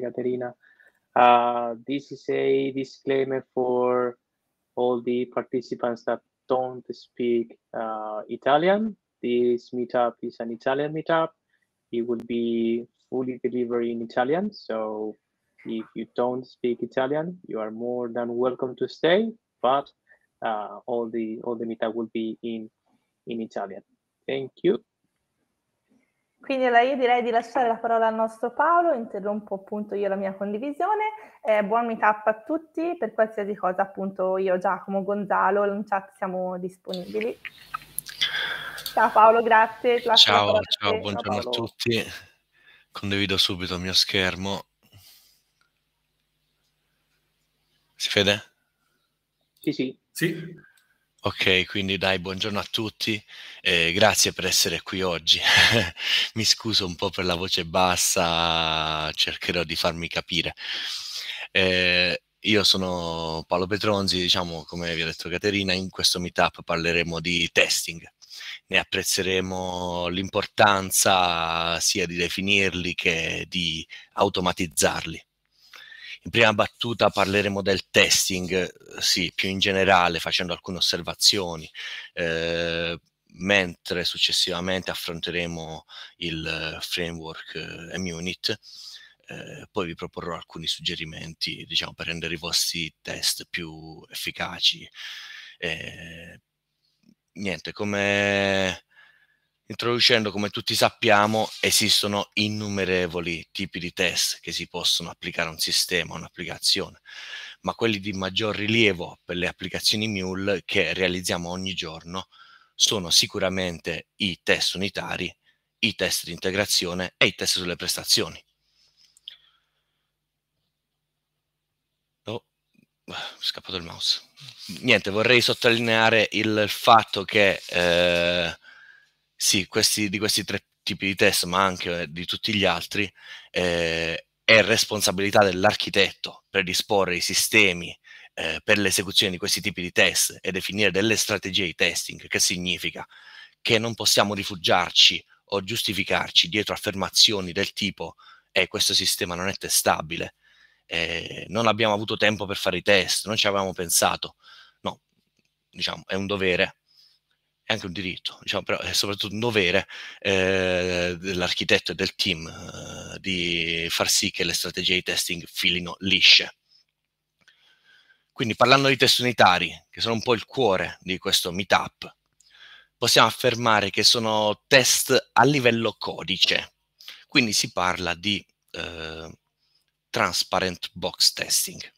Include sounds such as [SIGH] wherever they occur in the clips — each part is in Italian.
Caterina, Uh, this is a disclaimer for all the participants that don't speak uh, Italian. This meetup is an Italian meetup. It will be fully delivered in Italian. So if you don't speak Italian, you are more than welcome to stay. But uh, all the all the meetup will be in in Italian. Thank you. Quindi allora io direi di lasciare la parola al nostro Paolo, interrompo appunto io la mia condivisione. Eh, buon meetup a tutti, per qualsiasi cosa appunto io, Giacomo, Gonzalo, in chat siamo disponibili. Ciao Paolo, grazie. Ciao, ciao, buongiorno a tutti. Condivido subito il mio schermo. Si vede? Sì, sì. Sì. Ok, quindi dai, buongiorno a tutti, eh, grazie per essere qui oggi. [LAUGHS] Mi scuso un po' per la voce bassa, cercherò di farmi capire. Eh, io sono Paolo Petronzi, diciamo, come vi ha detto Caterina, in questo meetup parleremo di testing. Ne apprezzeremo l'importanza sia di definirli che di automatizzarli in prima battuta parleremo del testing, eh, sì, più in generale, facendo alcune osservazioni, eh, mentre successivamente affronteremo il eh, framework eh, Munit. Eh, poi vi proporrò alcuni suggerimenti, diciamo, per rendere i vostri test più efficaci. Eh, niente, come introducendo, come tutti sappiamo, esistono innumerevoli tipi di test che si possono applicare a un sistema, a un'applicazione, ma quelli di maggior rilievo per le applicazioni Mule che realizziamo ogni giorno sono sicuramente i test unitari, i test di integrazione e i test sulle prestazioni. Oh, scappato il mouse. Niente, vorrei sottolineare il fatto che eh, sì, questi, di questi tre tipi di test, ma anche eh, di tutti gli altri, eh, è responsabilità dell'architetto predisporre i sistemi eh, per l'esecuzione di questi tipi di test e definire delle strategie di testing, che significa che non possiamo rifugiarci o giustificarci dietro affermazioni del tipo eh, questo sistema non è testabile, eh, non abbiamo avuto tempo per fare i test, non ci avevamo pensato. No, diciamo, è un dovere è anche un diritto, diciamo, però è eh, soprattutto un dovere eh, dell'architetto e del team eh, di far sì che le strategie di testing filino lisce. Quindi parlando di test unitari, che sono un po' il cuore di questo meetup, possiamo affermare che sono test a livello codice, quindi si parla di eh, transparent box testing,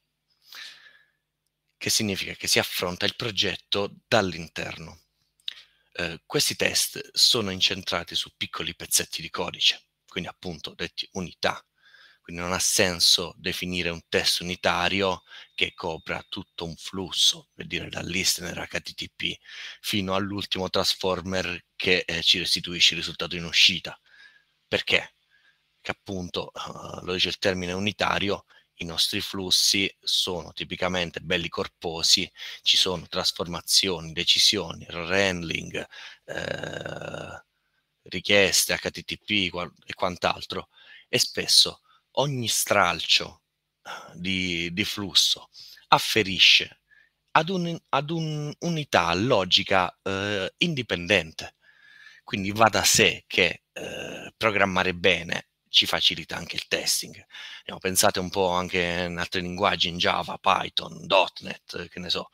che significa che si affronta il progetto dall'interno. Eh, questi test sono incentrati su piccoli pezzetti di codice, quindi appunto detti unità. Quindi non ha senso definire un test unitario che copra tutto un flusso, per dire dal listener HTTP fino all'ultimo transformer che eh, ci restituisce il risultato in uscita. Perché? Che appunto, eh, lo dice il termine unitario, i nostri flussi sono tipicamente belli corposi, ci sono trasformazioni, decisioni, error handling, eh, richieste, HTTP e quant'altro. E spesso ogni stralcio di, di flusso afferisce ad, un'unità logica eh, indipendente. Quindi va da sé che eh, programmare bene ci facilita anche il testing. No, pensate un po' anche in altri linguaggi, in Java, Python, .NET, che ne so.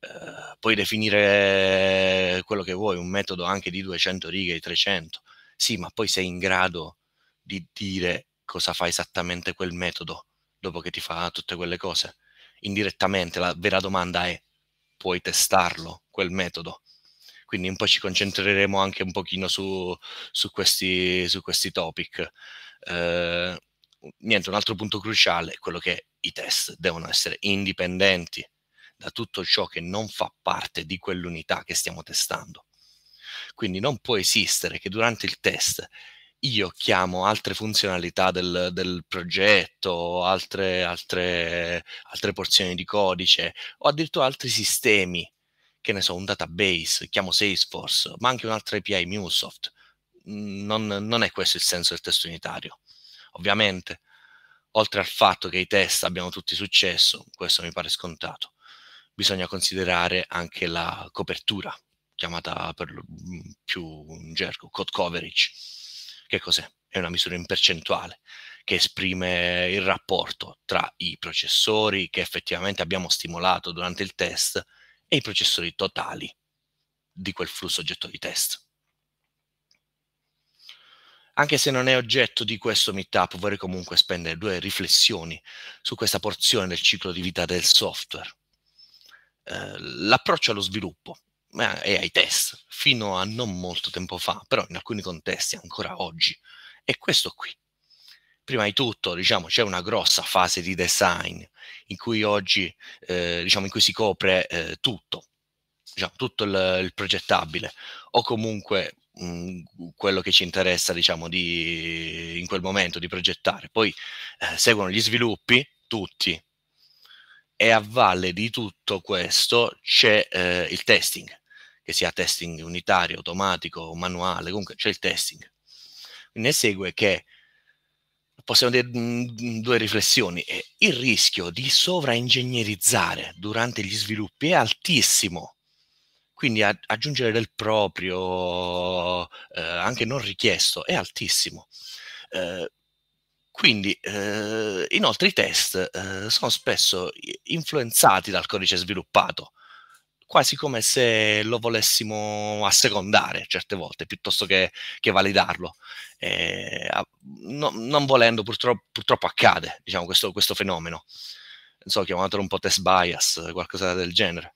Eh, puoi definire quello che vuoi, un metodo anche di 200 righe, di 300. Sì, ma poi sei in grado di dire cosa fa esattamente quel metodo dopo che ti fa tutte quelle cose. Indirettamente la vera domanda è, puoi testarlo quel metodo? Quindi un po' ci concentreremo anche un pochino su, su, questi, su questi topic. Eh, niente, un altro punto cruciale è quello che i test devono essere indipendenti da tutto ciò che non fa parte di quell'unità che stiamo testando. Quindi non può esistere che durante il test io chiamo altre funzionalità del, del progetto, altre, altre, altre, porzioni di codice o addirittura altri sistemi, che ne so, un database, chiamo Salesforce, ma anche un'altra API Microsoft, non, non è questo il senso del test unitario. Ovviamente, oltre al fatto che i test abbiano tutti successo, questo mi pare scontato, bisogna considerare anche la copertura, chiamata per lo più in gergo code coverage. Che cos'è? È una misura in percentuale che esprime il rapporto tra i processori che effettivamente abbiamo stimolato durante il test e i processori totali di quel flusso oggetto di test. Anche se non è oggetto di questo meetup, vorrei comunque spendere due riflessioni su questa porzione del ciclo di vita del software. Eh, l'approccio allo sviluppo e ai test, fino a non molto tempo fa, però in alcuni contesti ancora oggi, è questo qui. Prima di tutto, diciamo, c'è una grossa fase di design in cui oggi, eh, diciamo, in cui si copre eh, tutto, diciamo, tutto il, il progettabile o comunque quello che ci interessa, diciamo, di, in quel momento di progettare. Poi eh, seguono gli sviluppi, tutti, e a valle di tutto questo c'è eh, il testing, che sia testing unitario, automatico, manuale, comunque c'è il testing. Ne segue che possiamo dire mh, mm, due riflessioni. Eh, il rischio di sovraingegnerizzare durante gli sviluppi è altissimo quindi a, aggiungere del proprio, eh, anche non richiesto, è altissimo. Eh, quindi, eh, inoltre, i test eh, sono spesso influenzati dal codice sviluppato, quasi come se lo volessimo assecondare certe volte, piuttosto che, che validarlo. Eh, no, non volendo, purtroppo, purtroppo accade diciamo, questo, questo, fenomeno. Non so, chiamatelo un po' test bias, qualcosa del genere.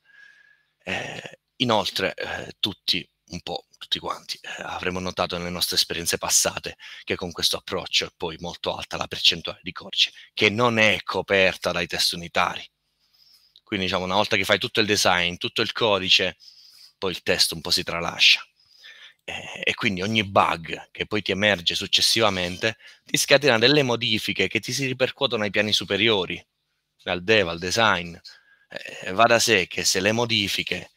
Eh, Inoltre, eh, tutti, un po' tutti quanti, eh, avremo notato nelle nostre esperienze passate che con questo approccio è poi molto alta la percentuale di codice che non è coperta dai test unitari. Quindi, diciamo, una volta che fai tutto il design, tutto il codice, poi il test un po' si tralascia. Eh, e quindi ogni bug che poi ti emerge successivamente ti scatena delle modifiche che ti si ripercuotono ai piani superiori, dal dev, al design. Eh, va da sé che se le modifiche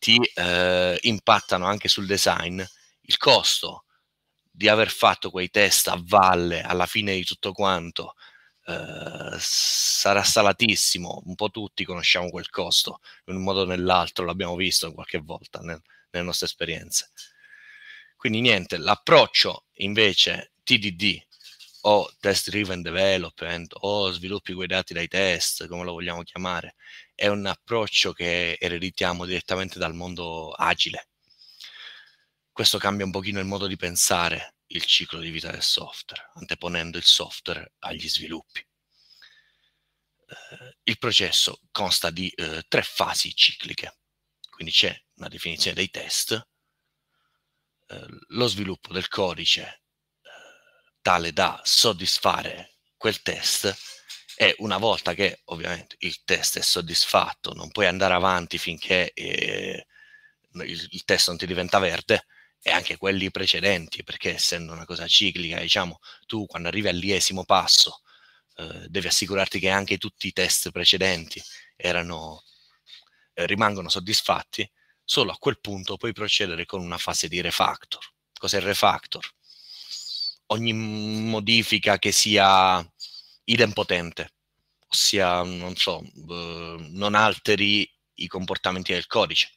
ti eh, impattano anche sul design, il costo di aver fatto quei test a valle alla fine di tutto quanto eh, sarà salatissimo, un po' tutti conosciamo quel costo, in un modo o nell'altro l'abbiamo visto qualche volta nel, nelle nostre esperienze. Quindi niente, l'approccio invece TDD o test driven development o sviluppi guidati dai test, come lo vogliamo chiamare, è un approccio che ereditiamo direttamente dal mondo agile. Questo cambia un pochino il modo di pensare il ciclo di vita del software, anteponendo il software agli sviluppi. Eh, il processo consta di eh, tre fasi cicliche, quindi c'è una definizione dei test, eh, lo sviluppo del codice tale da soddisfare quel test e una volta che ovviamente il test è soddisfatto non puoi andare avanti finché eh, il, il test non ti diventa verde e anche quelli precedenti perché essendo una cosa ciclica diciamo tu quando arrivi all'iesimo passo eh, devi assicurarti che anche tutti i test precedenti erano eh, rimangono soddisfatti solo a quel punto puoi procedere con una fase di refactor cos'è il refactor ogni modifica che sia idempotente, ossia, non so, eh, non alteri i comportamenti del codice,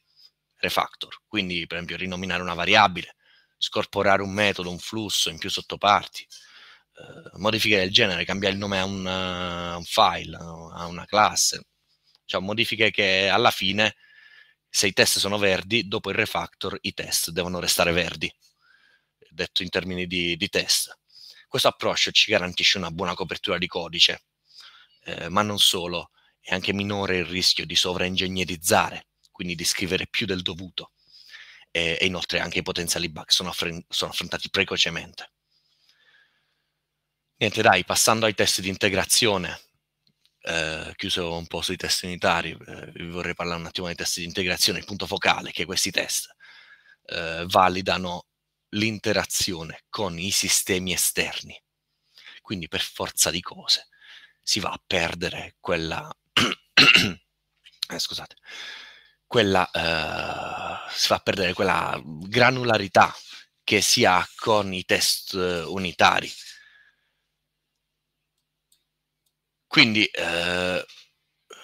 refactor, quindi per esempio rinominare una variabile, scorporare un metodo, un flusso in più sottoparti, eh, modifiche del genere, cambiare il nome a un, a un file, a una classe, cioè modifiche che alla fine, se i test sono verdi, dopo il refactor i test devono restare verdi detto in termini di, di test. Questo approccio ci garantisce una buona copertura di codice, eh, ma non solo, è anche minore il rischio di sovraingegnerizzare, quindi di scrivere più del dovuto, e, e inoltre anche i potenziali bug sono, affren- sono affrontati precocemente. Niente, dai, passando ai test di integrazione, eh, chiuso un po' sui test unitari, eh, vi vorrei parlare un attimo dei test di integrazione, il punto focale è che questi test eh, validano l'interazione con i sistemi esterni. Quindi per forza di cose si va a perdere quella, [CLEARS THROAT] eh, scusate, quella, eh, si va a perdere quella granularità che si ha con i test eh, unitari. Quindi eh,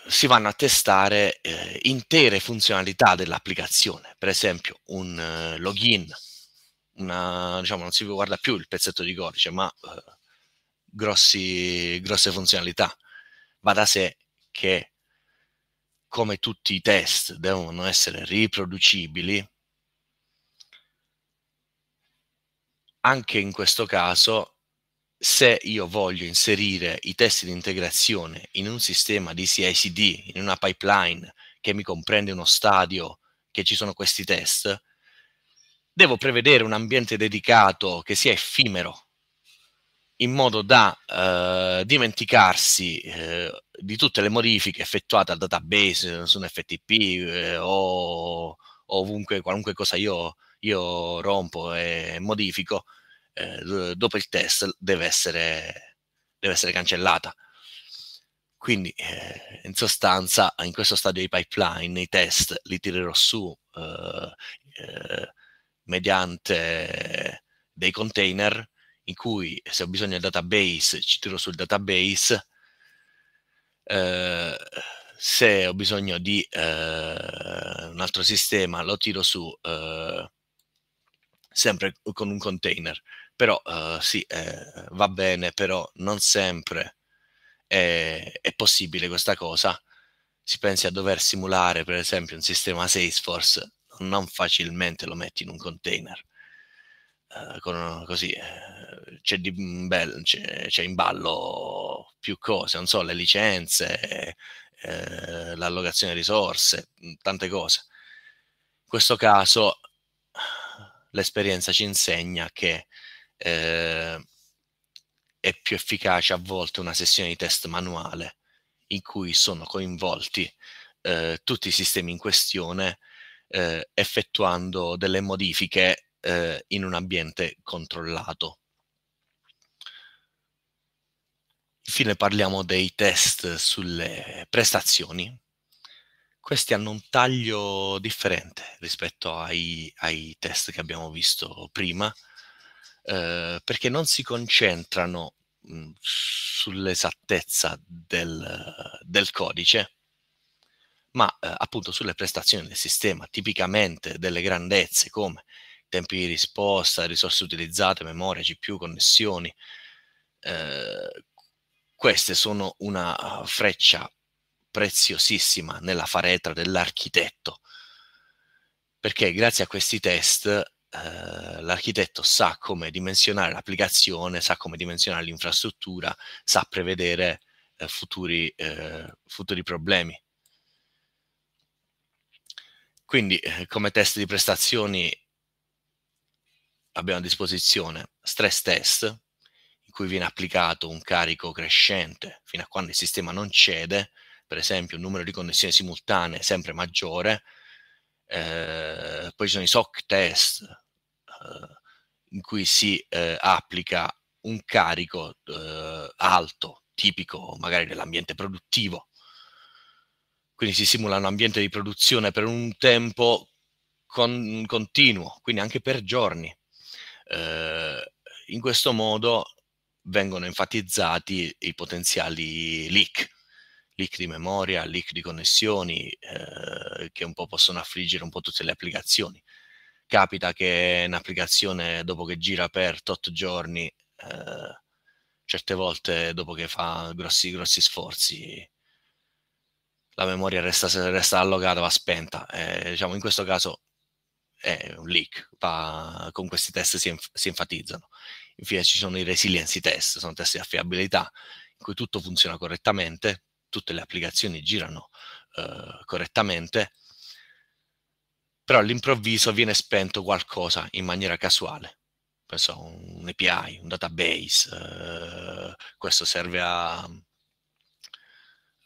si vanno a testare eh, intere funzionalità dell'applicazione, per esempio un eh, login una, diciamo, non si guarda più il pezzetto di codice, ma eh, grossi, grosse funzionalità. Va da sé che come tutti i test devono essere riproducibili, anche in questo caso, se io voglio inserire i test di integrazione in un sistema di CICD, in una pipeline che mi comprende uno stadio, che ci sono questi test, devo prevedere un ambiente dedicato che sia effimero, in modo da eh, dimenticarsi eh, di tutte le modifiche effettuate al database su un FTP eh, o ovunque, qualunque cosa io, io rompo e modifico, eh, dopo il test deve essere, deve essere cancellata. Quindi, eh, in sostanza, in questo stadio di pipeline, i test li tirerò su eh, mediante dei container in cui se ho bisogno del database ci tiro sul database, eh, se ho bisogno di eh, un altro sistema lo tiro su eh, sempre con un container. Però eh, sì, eh, va bene, però non sempre è, è possibile questa cosa. Si pensi a dover simulare per esempio un sistema Salesforce non facilmente lo metti in un container. Uh, con, così eh, c'è, di, mm, beh, c'è, c'è, in ballo più cose, non so, le licenze, eh, l'allocazione di risorse, mm, tante cose. In questo caso l'esperienza ci insegna che eh, è più efficace a volte una sessione di test manuale in cui sono coinvolti eh, tutti i sistemi in questione eh, effettuando delle modifiche eh, in un ambiente controllato. Infine parliamo dei test sulle prestazioni. Questi hanno un taglio differente rispetto ai, ai test che abbiamo visto prima, eh, perché non si concentrano mm, sull'esattezza del, del codice, ma eh, appunto sulle prestazioni del sistema, tipicamente delle grandezze come tempi di risposta, risorse utilizzate, memoria, CPU, connessioni. Eh, queste sono una eh, freccia preziosissima nella faretra dell'architetto, perché grazie a questi test eh, l'architetto sa come dimensionare l'applicazione, sa come dimensionare l'infrastruttura, sa prevedere eh, futuri, eh, futuri problemi. Quindi eh, come test di prestazioni abbiamo a disposizione stress test, in cui viene applicato un carico crescente fino a quando il sistema non cede, per esempio un numero di connessioni simultanee sempre maggiore, eh, poi ci sono i SOC test eh, in cui si eh, applica un carico eh, alto, tipico magari dell'ambiente produttivo, quindi si simula un ambiente di produzione per un tempo con, continuo, quindi anche per giorni. Eh, in questo modo vengono enfatizzati i potenziali leak, leak di memoria, leak di connessioni, eh, che un po' possono affliggere un po' tutte le applicazioni. Capita che un'applicazione dopo che gira per tot giorni, eh, certe volte dopo che fa grossi, grossi sforzi, la memoria resta, resta allogata, va spenta. Eh, diciamo, in questo caso è un leak, va, con questi test si, enf- si, enfatizzano. Infine ci sono i resiliency test, sono test di affidabilità in cui tutto funziona correttamente, tutte le applicazioni girano eh, correttamente, però all'improvviso viene spento qualcosa in maniera casuale penso a un API, un database, eh, questo serve a,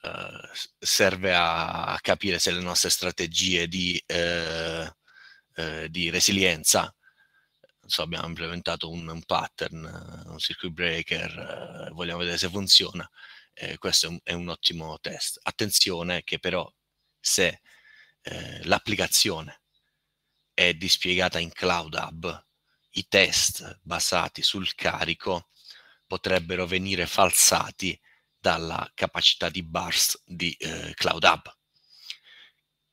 eh, serve a capire se le nostre strategie di, eh, eh, di resilienza So, abbiamo implementato un, un, pattern, un circuit breaker, eh, vogliamo vedere se funziona. Eh, questo è un, è un, ottimo test. Attenzione che però se eh, l'applicazione è dispiegata in Cloud Hub, i test basati sul carico potrebbero venire falsati dalla capacità di bars di eh, Cloud Hub.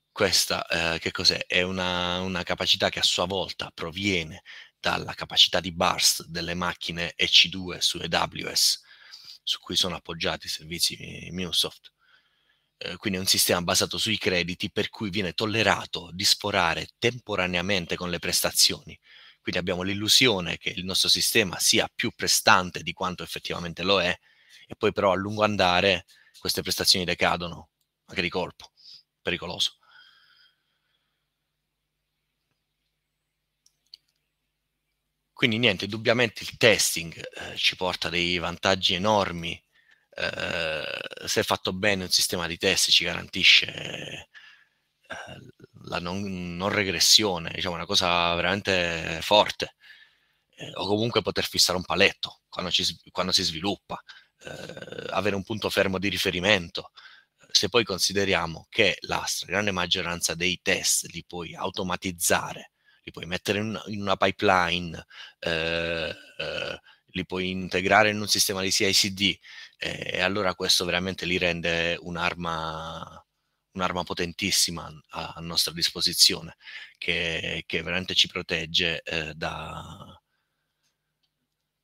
Questa eh, che cos'è? È una, una capacità che a sua volta proviene dalla capacità di burst delle macchine EC2 su AWS, su cui sono appoggiati i servizi Microsoft. Eh, quindi è un sistema basato sui crediti per cui viene tollerato di sforare temporaneamente con le prestazioni. Quindi abbiamo l'illusione che il nostro sistema sia più prestante di quanto effettivamente lo è, e poi però a lungo andare queste prestazioni decadono anche di colpo, pericoloso. Quindi niente, indubbiamente il testing eh, ci porta dei vantaggi enormi. Eh, se fatto bene un sistema di test ci garantisce eh, la non, non, regressione, diciamo una cosa veramente forte. Eh, o comunque poter fissare un paletto quando, ci, quando si sviluppa eh, avere un punto fermo di riferimento. Se poi consideriamo che la stragrande maggioranza dei test li puoi automatizzare, li puoi mettere in una, in una pipeline, eh, eh, li puoi integrare in un sistema di CICD, eh, e allora questo veramente li rende un'arma un'arma potentissima a nostra disposizione che, che veramente ci protegge eh, da,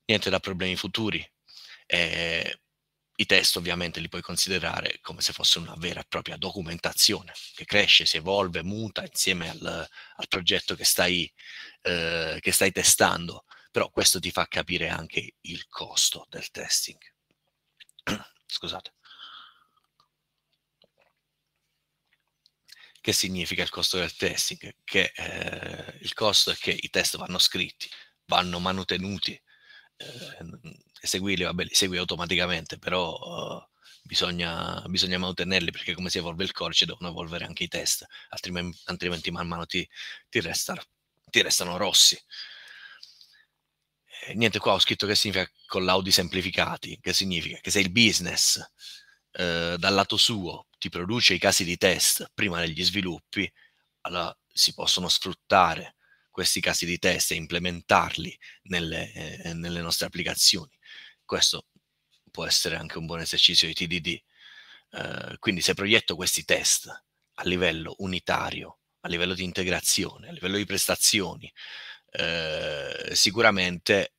niente, da problemi futuri. Eh, I test ovviamente li puoi considerare come se fosse una vera e propria documentazione che cresce, si evolve, muta insieme al, al progetto che stai, eh, che stai testando, però questo ti fa capire anche il costo del testing. [CLEARS THROAT] Scusate. Che significa il costo del testing? Che eh, il costo è che i test vanno scritti, vanno manutenuti, eh, seguirli, vabbè, li segui automaticamente, però eh, bisogna, bisogna, mantenerli perché come si evolve il codice devono evolvere anche i test, altrimenti, altrimenti man mano ti, ti, restano, ti restano rossi. niente qua, ho scritto che significa collaudi semplificati, che significa che se il business eh, dal lato suo ti produce i casi di test prima degli sviluppi, allora si possono sfruttare questi casi di test e implementarli nelle, eh, nelle nostre applicazioni. Questo può essere anche un buon esercizio di TDD. Uh, eh, quindi se proietto questi test a livello unitario, a livello di integrazione, a livello di prestazioni, uh, sicuramente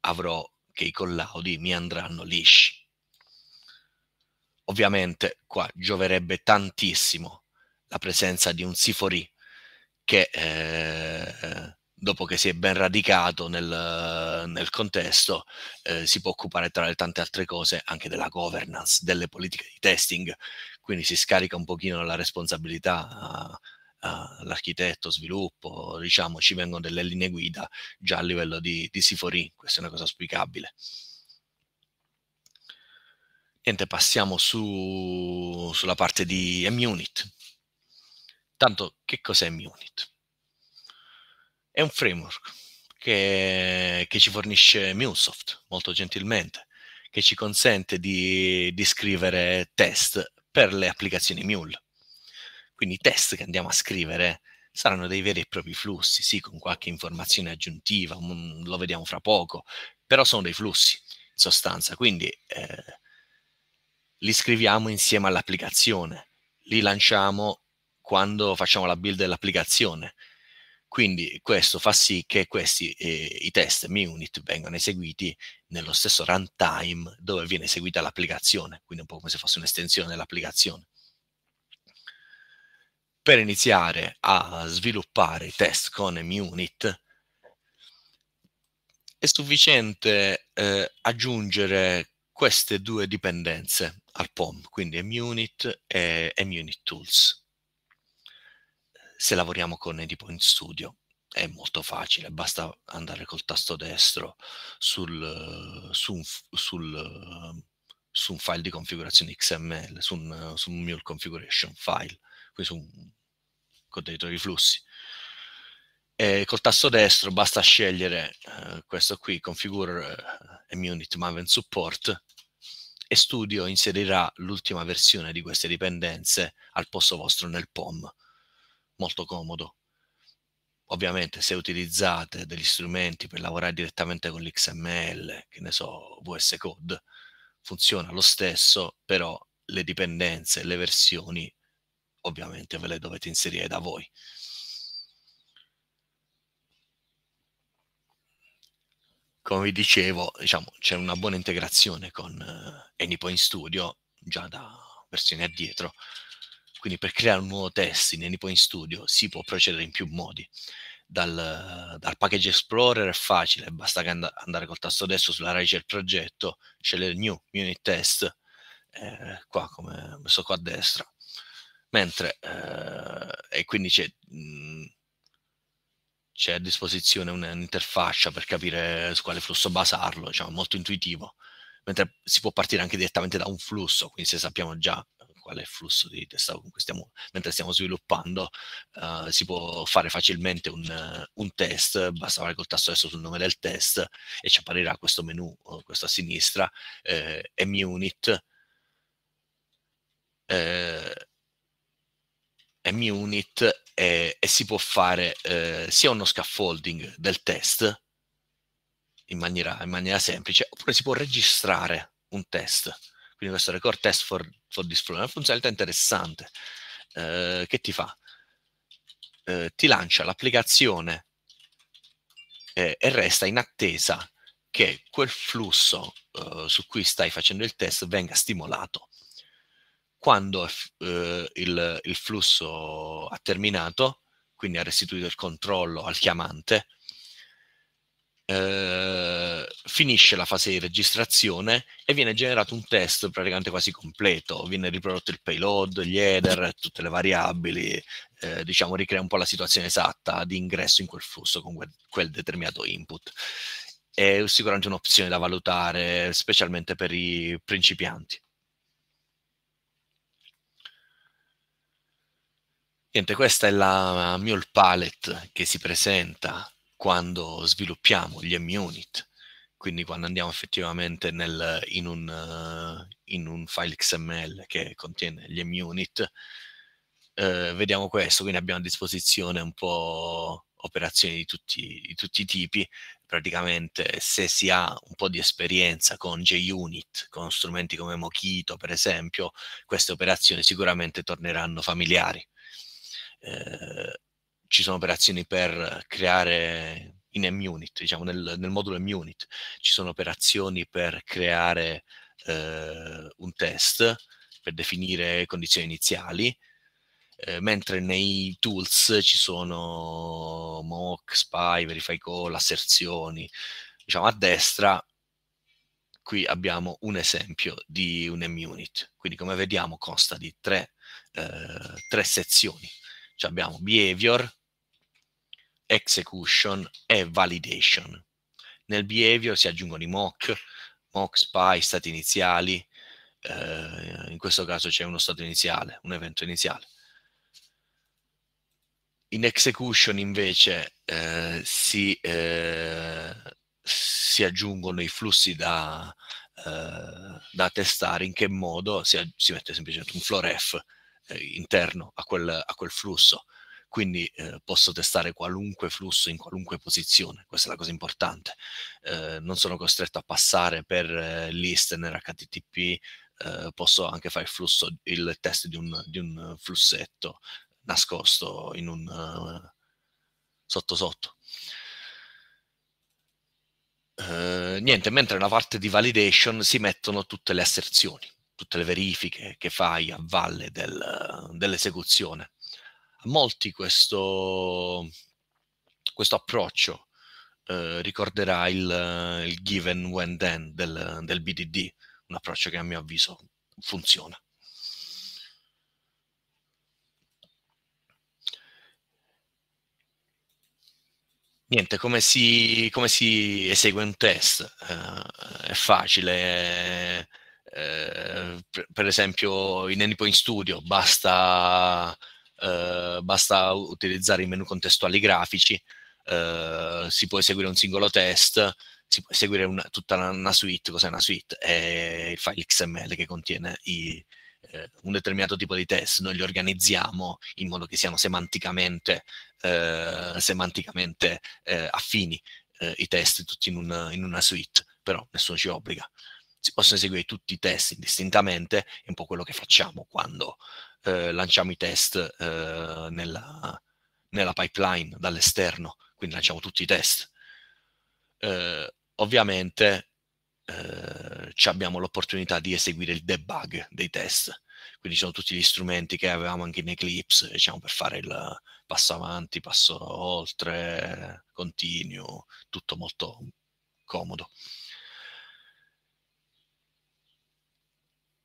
avrò che i collaudi mi andranno lisci. Ovviamente qua gioverebbe tantissimo la presenza di un Sifori che eh, dopo che si è ben radicato nel, nel contesto, eh, si può occupare tra le tante altre cose anche della governance, delle politiche di testing, quindi si scarica un pochino la responsabilità all'architetto, sviluppo, diciamo, ci vengono delle linee guida già a livello di, di Sifori, questa è una cosa auspicabile. Niente, passiamo su, sulla parte di Munit. Tanto, che cos'è Munit? è un framework che, che ci fornisce MuleSoft molto gentilmente, che ci consente di, di scrivere test per le applicazioni Mule. Quindi i test che andiamo a scrivere saranno dei veri e propri flussi, sì, con qualche informazione aggiuntiva, mm, lo vediamo fra poco, però sono dei flussi in sostanza, quindi eh, li scriviamo insieme all'applicazione, li lanciamo quando facciamo la build dell'applicazione, quindi questo fa sì che questi, eh, i test MUnit vengano eseguiti nello stesso runtime dove viene eseguita l'applicazione, quindi un po' come se fosse un'estensione dell'applicazione. Per iniziare a sviluppare i test con MUnit è sufficiente eh, aggiungere queste due dipendenze al POM, quindi MUnit e MUnit Tools. Se lavoriamo con Edipo in studio è molto facile, basta andare col tasto destro sul, su, un, sul, su un file di configurazione XML, su un, su un mule configuration file, qui su un contenitore di flussi. E col tasto destro basta scegliere eh, questo qui, Configure uh, eh, Immunit Maven Support, e Studio inserirà l'ultima versione di queste dipendenze al posto vostro nel POM molto comodo. Ovviamente se utilizzate degli strumenti per lavorare direttamente con l'XML, che ne so, VS Code, funziona lo stesso, però le dipendenze, le versioni, ovviamente ve le dovete inserire da voi. Come vi dicevo, diciamo, c'è una buona integrazione con eh, Anypoint Studio, già da versioni addietro, quindi per creare un nuovo test in Anypoint Studio si può procedere in più modi. Dal, dal package explorer è facile, basta and- andare col tasto destro sulla radice del progetto, scegliere new unit test, eh, qua come messo qua a destra. Mentre, eh, e quindi c'è, mh, mm, c'è a disposizione un'interfaccia per capire su quale flusso basarlo, diciamo, molto intuitivo mentre si può partire anche direttamente da un flusso, quindi se sappiamo già qual è il flusso di testa con stiamo, mentre stiamo sviluppando, uh, si può fare facilmente un, un, test, basta fare col tasto adesso sul nome del test e ci apparirà questo menu, eh, questo a sinistra, eh, MUnit, eh, MUnit e, e, si può fare eh, sia uno scaffolding del test in maniera, in maniera semplice, oppure si può registrare un test quindi questo record test for, for flow è una funzionalità interessante eh, che ti fa? Eh, ti lancia l'applicazione eh, e resta in attesa che quel flusso eh, su cui stai facendo il test venga stimolato. Quando eh, il, il flusso ha terminato, quindi ha restituito il controllo al chiamante, eh, finisce la fase di registrazione e viene generato un test praticamente quasi completo, viene riprodotto il payload, gli header, tutte le variabili, eh, diciamo ricrea un po' la situazione esatta di ingresso in quel flusso con quel, quel determinato input. È sicuramente un'opzione da valutare, specialmente per i principianti. Niente, questa è la mule palette che si presenta quando sviluppiamo gli M-unit, quindi quando andiamo effettivamente nel, in, un, in, un, file XML che contiene gli M-unit, eh, vediamo questo, quindi abbiamo a disposizione un po' operazioni di tutti, di tutti, i tipi, praticamente se si ha un po' di esperienza con JUnit, con strumenti come Mochito per esempio, queste operazioni sicuramente torneranno familiari. Eh, ci sono operazioni per creare in MUnit, diciamo nel, nel modulo MUnit, ci sono operazioni per creare eh, un test, per definire condizioni iniziali, eh, mentre nei tools ci sono mock, spy, verify call, asserzioni. Diciamo a destra qui abbiamo un esempio di un MUnit, Quindi come vediamo consta di tre, eh, tre sezioni. Cioè abbiamo behavior, execution e validation. Nel behavior si aggiungono i mock, mock, spy, stati iniziali, eh, in questo caso c'è uno stato iniziale, un evento iniziale. In execution invece eh, si, eh, si, aggiungono i flussi da, eh, da, testare, in che modo si, si mette semplicemente un floref ref eh, interno a quel, a quel flusso quindi eh, posso testare qualunque flusso in qualunque posizione, questa è la cosa importante. Eh, non sono costretto a passare per eh, listener, HTTP, eh, posso anche fare il, flusso, il test di un, di un, flussetto nascosto in un eh, sotto sotto. Uh, niente, mentre nella parte di validation si mettono tutte le asserzioni, tutte le verifiche che fai a valle del, dell'esecuzione. A molti questo, questo approccio eh, ricorderà il, eh, il, given when then del, del BDD, un approccio che a mio avviso funziona. Niente, come si, come si, esegue un test? Uh, è facile. Uh, per esempio in Anypoint Studio basta eh, basta utilizzare i menu contestuali grafici, eh, si può eseguire un singolo test, si può eseguire una, tutta una suite, cos'è una suite? È il file XML che contiene i, eh, un determinato tipo di test, noi li organizziamo in modo che siano semanticamente, eh, semanticamente eh, affini i test tutti in una, in una suite, però nessuno ci obbliga si possono eseguire tutti i test indistintamente, è un po' quello che facciamo quando eh, lanciamo i test eh, nella, nella, pipeline dall'esterno, quindi lanciamo tutti i test. Eh, ovviamente eh, abbiamo l'opportunità di eseguire il debug dei test, quindi ci sono tutti gli strumenti che avevamo anche in Eclipse, diciamo, per fare il passo avanti, passo oltre, continuo, tutto molto comodo.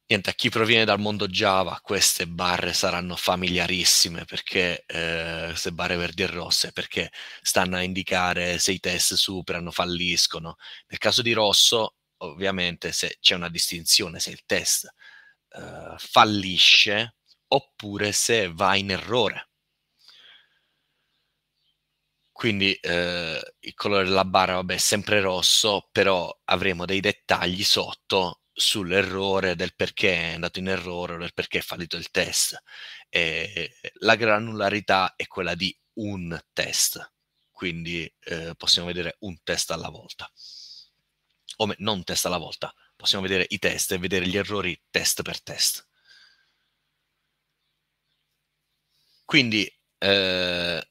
niente, a chi proviene dal mondo Java queste barre saranno familiarissime perché eh, queste barre verdi e rosse perché stanno a indicare se i test superano, falliscono. Nel caso di rosso, ovviamente, se c'è una distinzione, se il test eh, fallisce oppure se va in errore. Quindi eh, il colore della barra vabbè, è sempre rosso, però avremo dei dettagli sotto sull'errore del perché è andato in errore o del perché è fallito il test. E eh, la granularità è quella di un test, quindi eh, possiamo vedere un test alla volta. O me- non un test alla volta, possiamo vedere i test e vedere gli errori test per test. Quindi eh,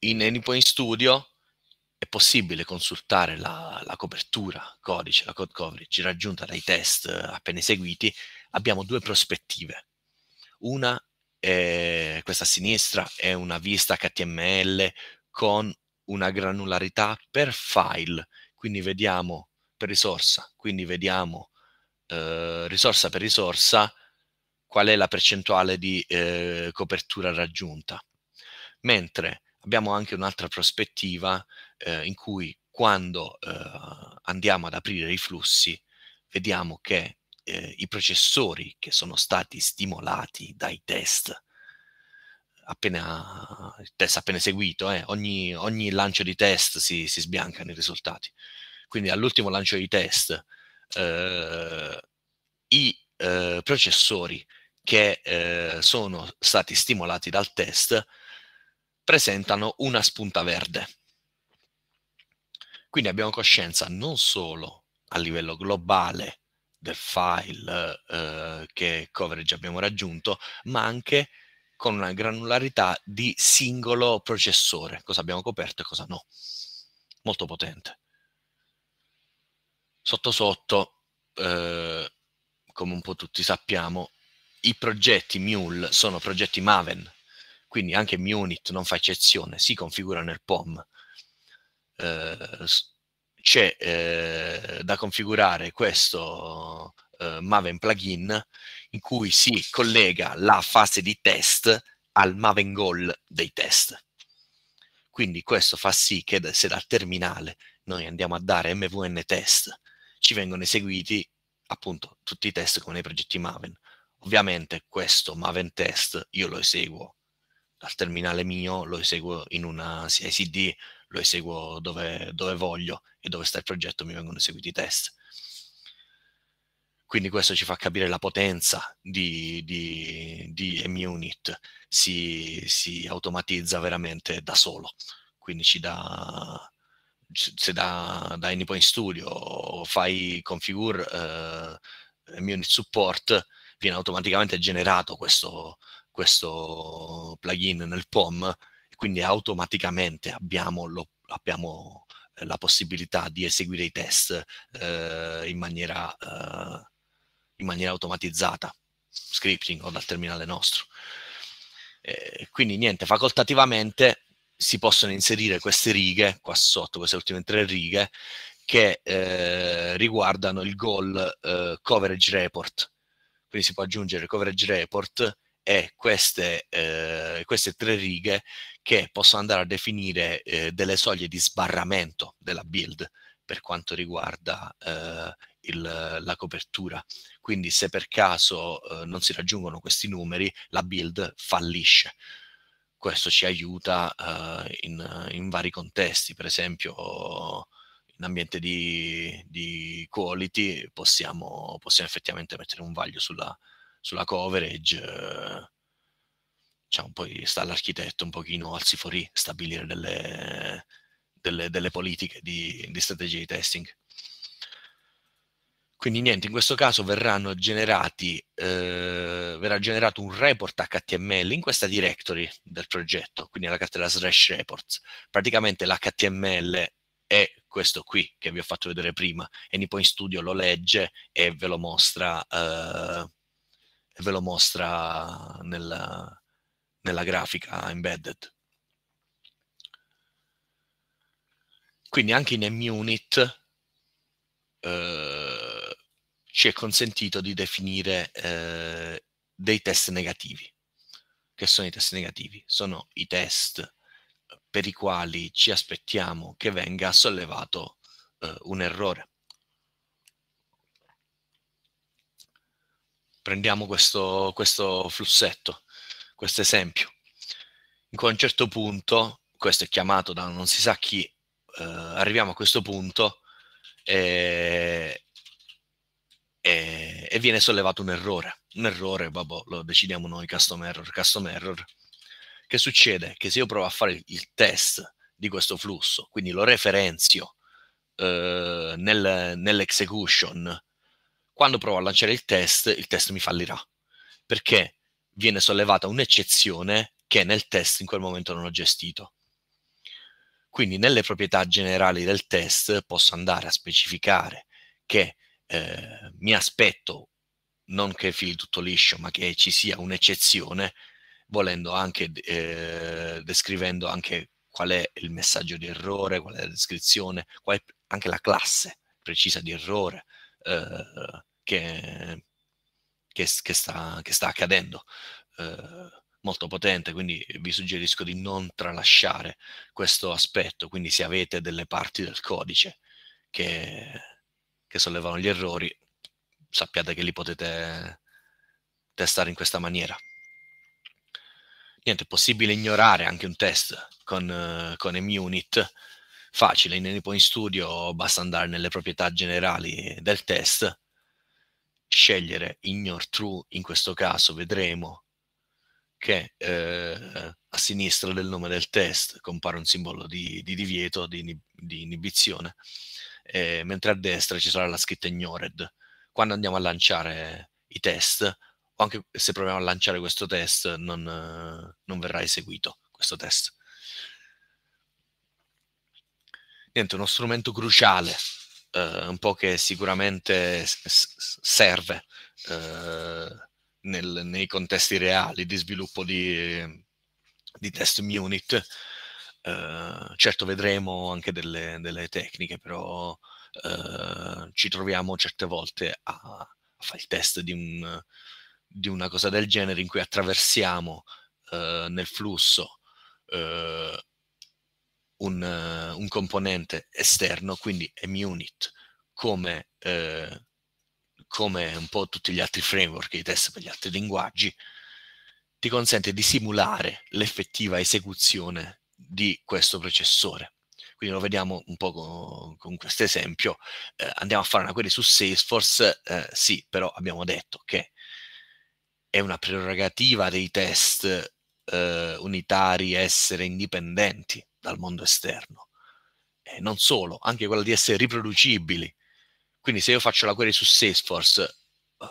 in AnyPoint Studio è possibile consultare la, la copertura codice, la code coverage raggiunta dai test appena eseguiti, abbiamo due prospettive. Una, è, questa a sinistra, è una vista HTML con una granularità per file, quindi vediamo per risorsa, quindi vediamo eh, risorsa per risorsa qual è la percentuale di eh, copertura raggiunta. Mentre abbiamo anche un'altra prospettiva eh, in cui quando eh, andiamo ad aprire i flussi vediamo che eh, i processori che sono stati stimolati dai test appena il test appena eseguito, eh, ogni, ogni, lancio di test si, si sbianca nei risultati. Quindi all'ultimo lancio di test eh, i eh, processori che eh, sono stati stimolati dal test presentano una spunta verde. Quindi abbiamo coscienza non solo a livello globale del file eh, che coverage abbiamo raggiunto, ma anche con una granularità di singolo processore, cosa abbiamo coperto e cosa no. Molto potente. Sotto sotto, eh, come un po' tutti sappiamo, i progetti Mule sono progetti Maven, quindi anche Munit non fa eccezione, si configura nel POM, eh, c'è eh, da configurare questo eh, Maven plugin in cui si collega la fase di test al Maven goal dei test. Quindi questo fa sì che se dal terminale noi andiamo a dare mvn test, ci vengono eseguiti appunto tutti i test come nei progetti Maven. Ovviamente questo Maven test io lo eseguo dal terminale mio, lo eseguo in una CICD lo eseguo dove, dove voglio e dove sta il progetto mi vengono eseguiti i test. Quindi questo ci fa capire la potenza di, di, di MUnit, si, si, automatizza veramente da solo, quindi ci dà, se da, da Anypoint Studio fai configure eh, MUnit support, viene automaticamente generato questo, questo plugin nel POM quindi automaticamente abbiamo, lo, abbiamo eh, la possibilità di eseguire i test eh, in, maniera, eh, in, maniera, automatizzata, scripting o dal terminale nostro. Eh, quindi niente, facoltativamente si possono inserire queste righe, qua sotto, queste ultime tre righe, che eh, riguardano il goal eh, coverage report. Quindi si può aggiungere coverage report è queste, eh, queste tre righe che possono andare a definire eh, delle soglie di sbarramento della build per quanto riguarda eh, il, la copertura. Quindi se per caso eh, non si raggiungono questi numeri, la build fallisce questo ci aiuta uh, in, in, vari contesti, per esempio in ambiente di, di quality possiamo, possiamo, effettivamente mettere un vaglio sulla, sulla coverage, eh, diciamo, poi sta l'architetto un pochino alzi fuori stabilire delle, delle, delle politiche di, di strategia di testing. Quindi niente, in questo caso verranno generati, eh, verrà generato un report HTML in questa directory del progetto, quindi nella cartella slash reports. Praticamente l'HTML è questo qui che vi ho fatto vedere prima, AnyPoint Studio lo legge e ve lo mostra eh, e ve lo mostra nella, nella grafica embedded. Quindi anche in MUnit eh, ci è consentito di definire eh, dei test negativi. Che sono i test negativi? Sono i test per i quali ci aspettiamo che venga sollevato eh, un errore. Prendiamo questo, questo flussetto, questo esempio. In cui a un certo punto, questo è chiamato da non si sa chi, eh, arriviamo a questo punto e, eh, e, eh, e, viene sollevato un errore. Un errore, vabbè, lo decidiamo noi, custom error, custom error. Che succede? Che se io provo a fare il test di questo flusso, quindi lo referenzio eh, nel, nell'execution quando provo a lanciare il test, il test mi fallirà, perché viene sollevata un'eccezione che nel test in quel momento non ho gestito. Quindi nelle proprietà generali del test posso andare a specificare che eh, mi aspetto non che fili tutto liscio, ma che ci sia un'eccezione, volendo anche eh, descrivendo anche qual è il messaggio di errore, qual è la descrizione, qual è anche la classe precisa di errore, eh, che, che, che, sta, che sta, accadendo. Eh, molto potente, quindi vi suggerisco di non tralasciare questo aspetto. Quindi se avete delle parti del codice che, che sollevano gli errori, sappiate che li potete testare in questa maniera. Niente, è possibile ignorare anche un test con, con emunit, facile, in Anypoint Studio basta andare nelle proprietà generali del test scegliere ignore true, in questo caso vedremo che eh, a sinistra del nome del test compare un simbolo di, di divieto, di, di inibizione, eh, mentre a destra ci sarà la scritta ignored. Quando andiamo a lanciare i test, o anche se proviamo a lanciare questo test, non, non verrà eseguito questo test. Niente, uno strumento cruciale eh, un po' che sicuramente serve eh, nel, nei contesti reali di sviluppo di, di test unit. Eh, certo vedremo anche delle, delle tecniche, però eh, ci troviamo certe volte a, a fare il test di, un, di, una cosa del genere in cui attraversiamo eh, nel flusso eh, un, uh, un componente esterno, quindi MUnit, come, eh, come un po' tutti gli altri framework i test per gli altri linguaggi, ti consente di simulare l'effettiva esecuzione di questo processore. Quindi lo vediamo un po' con, con questo esempio. Eh, andiamo a fare una query su Salesforce, eh, sì, però abbiamo detto che è una prerogativa dei test eh, unitari essere indipendenti dal mondo esterno. E non solo, anche quella di essere riproducibili. Quindi se io faccio la query su Salesforce, uh,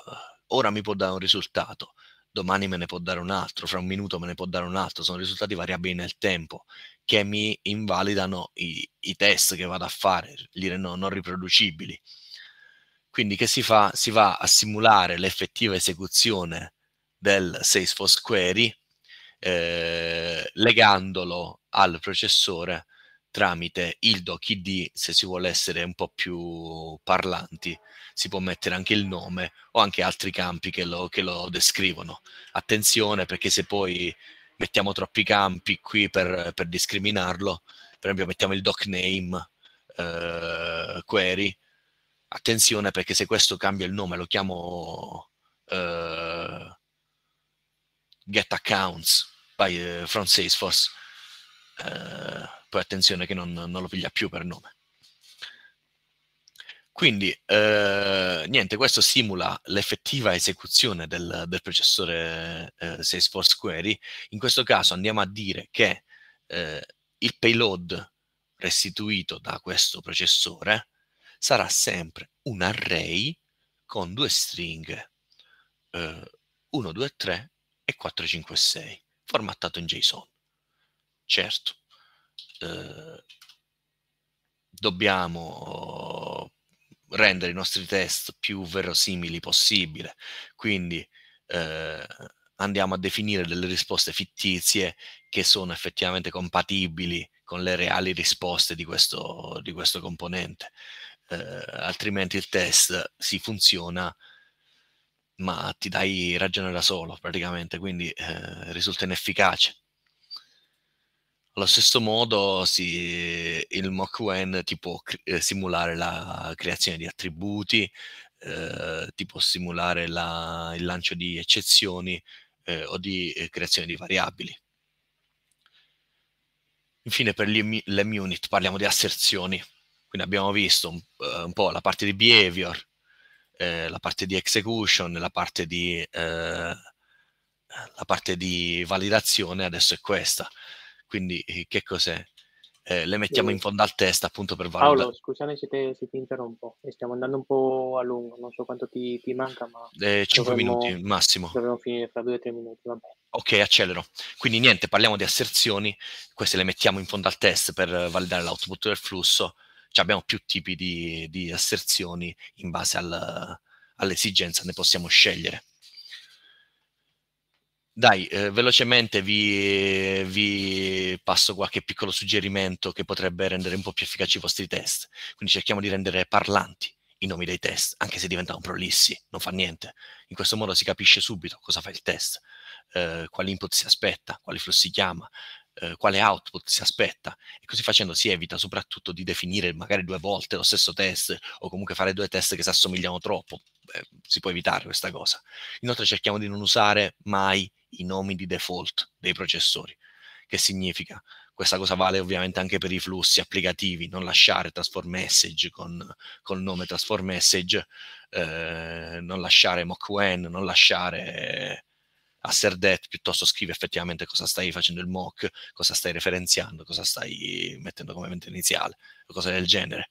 ora mi può dare un risultato, domani me ne può dare un altro, fra un minuto me ne può dare un altro, sono risultati variabili nel tempo che mi invalidano i, i test che vado a fare, li no, non riproducibili. Quindi che si fa? Si va a simulare l'effettiva esecuzione del Salesforce query eh, legandolo al processore tramite il doc id se si vuole essere un po' più parlanti si può mettere anche il nome o anche altri campi che lo, che lo descrivono attenzione perché se poi mettiamo troppi campi qui per, per discriminarlo per esempio mettiamo il doc name eh, query attenzione perché se questo cambia il nome lo chiamo eh, get accounts by, uh, from Salesforce. Uh, poi attenzione che non, non, lo piglia più per nome. Quindi, uh, niente, questo simula l'effettiva esecuzione del, del processore Salesforce Query. In questo caso andiamo a dire che il payload restituito da questo processore sarà sempre un array con due stringhe, 1, 2, 3 e 456, formattato in JSON. Certo, eh, dobbiamo rendere i nostri test più verosimili possibile, quindi eh, andiamo a definire delle risposte fittizie che sono effettivamente compatibili con le reali risposte di questo, di questo componente. Eh, altrimenti il test si funziona ma ti dai ragione da solo praticamente, quindi eh, risulta inefficace. Allo stesso modo si, il when ti può eh, simulare la creazione di attributi, eh, ti può simulare la, il lancio di eccezioni eh, o di eh, creazione di variabili. Infine per le m unit parliamo di asserzioni, quindi abbiamo visto un, eh, un po' la parte di behavior, eh, la parte di execution, la parte di, eh, la parte di validazione adesso è questa. Quindi eh, che cos'è? Eh, le mettiamo in fondo al test appunto per valutare. Paolo, scusami se, te, se, ti interrompo, stiamo andando un po' a lungo, non so quanto ti, ti manca, ma... Eh, 5 dovremmo, minuti massimo. Dovremmo finire fra 2-3 minuti, va bene. Ok, accelero. Quindi niente, parliamo di asserzioni, queste le mettiamo in fondo al test per validare l'output del flusso cioè abbiamo più tipi di, di asserzioni in base al, all'esigenza, ne possiamo scegliere. Dai, eh, velocemente vi, vi, passo qualche piccolo suggerimento che potrebbe rendere un po' più efficaci i vostri test. Quindi cerchiamo di rendere parlanti i nomi dei test, anche se diventano prolissi, non fa niente. In questo modo si capisce subito cosa fa il test, eh, quali input si aspetta, quali flussi chiama, eh, quale output si aspetta e così facendo si evita soprattutto di definire magari due volte lo stesso test o comunque fare due test che si assomigliano troppo, eh, si può evitare questa cosa. Inoltre cerchiamo di non usare mai i nomi di default dei processori, che significa questa cosa vale ovviamente anche per i flussi applicativi, non lasciare transform message con, col nome transform message, eh, non lasciare mock when, non lasciare a Serdet, piuttosto scrivi effettivamente cosa stai facendo il mock, cosa stai referenziando, cosa stai mettendo come mente iniziale, cose del genere.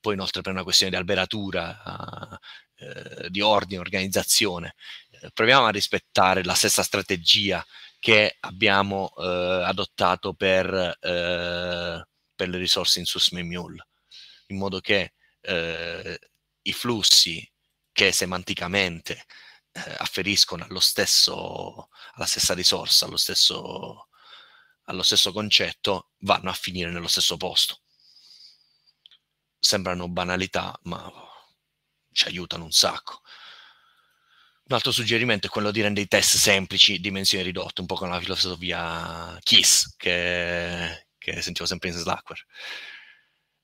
Poi inoltre per una questione di alberatura, eh, di ordine, organizzazione, eh, proviamo a rispettare la stessa strategia che abbiamo eh, adottato per, eh, per, le risorse in SUSME Mule, in modo che eh, i flussi che semanticamente eh, afferiscono allo stesso, alla stessa risorsa, allo stesso, allo stesso concetto, vanno a finire nello stesso posto. Sembrano banalità, ma ci aiutano un sacco. Un altro suggerimento è quello di rendere i test semplici, dimensioni ridotte, un po' con la filosofia KISS che, che sentivo sempre in Slackware.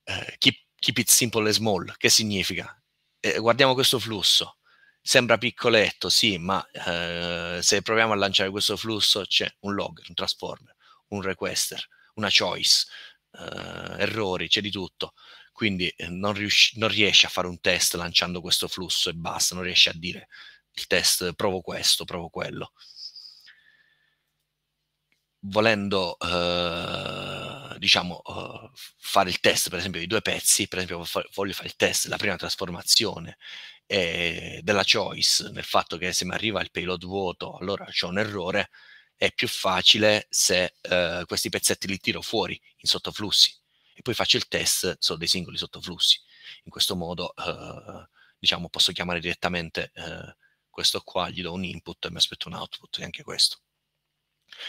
Eh, keep, keep, it simple and small, che significa? Eh, guardiamo questo flusso, Sembra piccoletto, sì, ma eh, se proviamo a lanciare questo flusso c'è un logger, un transformer, un requester, una choice, eh, errori, c'è di tutto. Quindi eh, non, rius- non riesce a fare un test lanciando questo flusso e basta, non riesce a dire il test provo questo, provo quello volendo eh, diciamo eh, fare il test per esempio di due pezzi per esempio voglio fare il test della prima trasformazione eh, della choice, nel fatto che se mi arriva il payload vuoto allora c'è un errore, è più facile se eh, questi pezzetti li tiro fuori in sottoflussi e poi faccio il test su dei singoli sottoflussi. In questo modo, eh, diciamo, posso chiamare direttamente eh, questo qua, gli do un input e mi aspetto un output, e anche questo.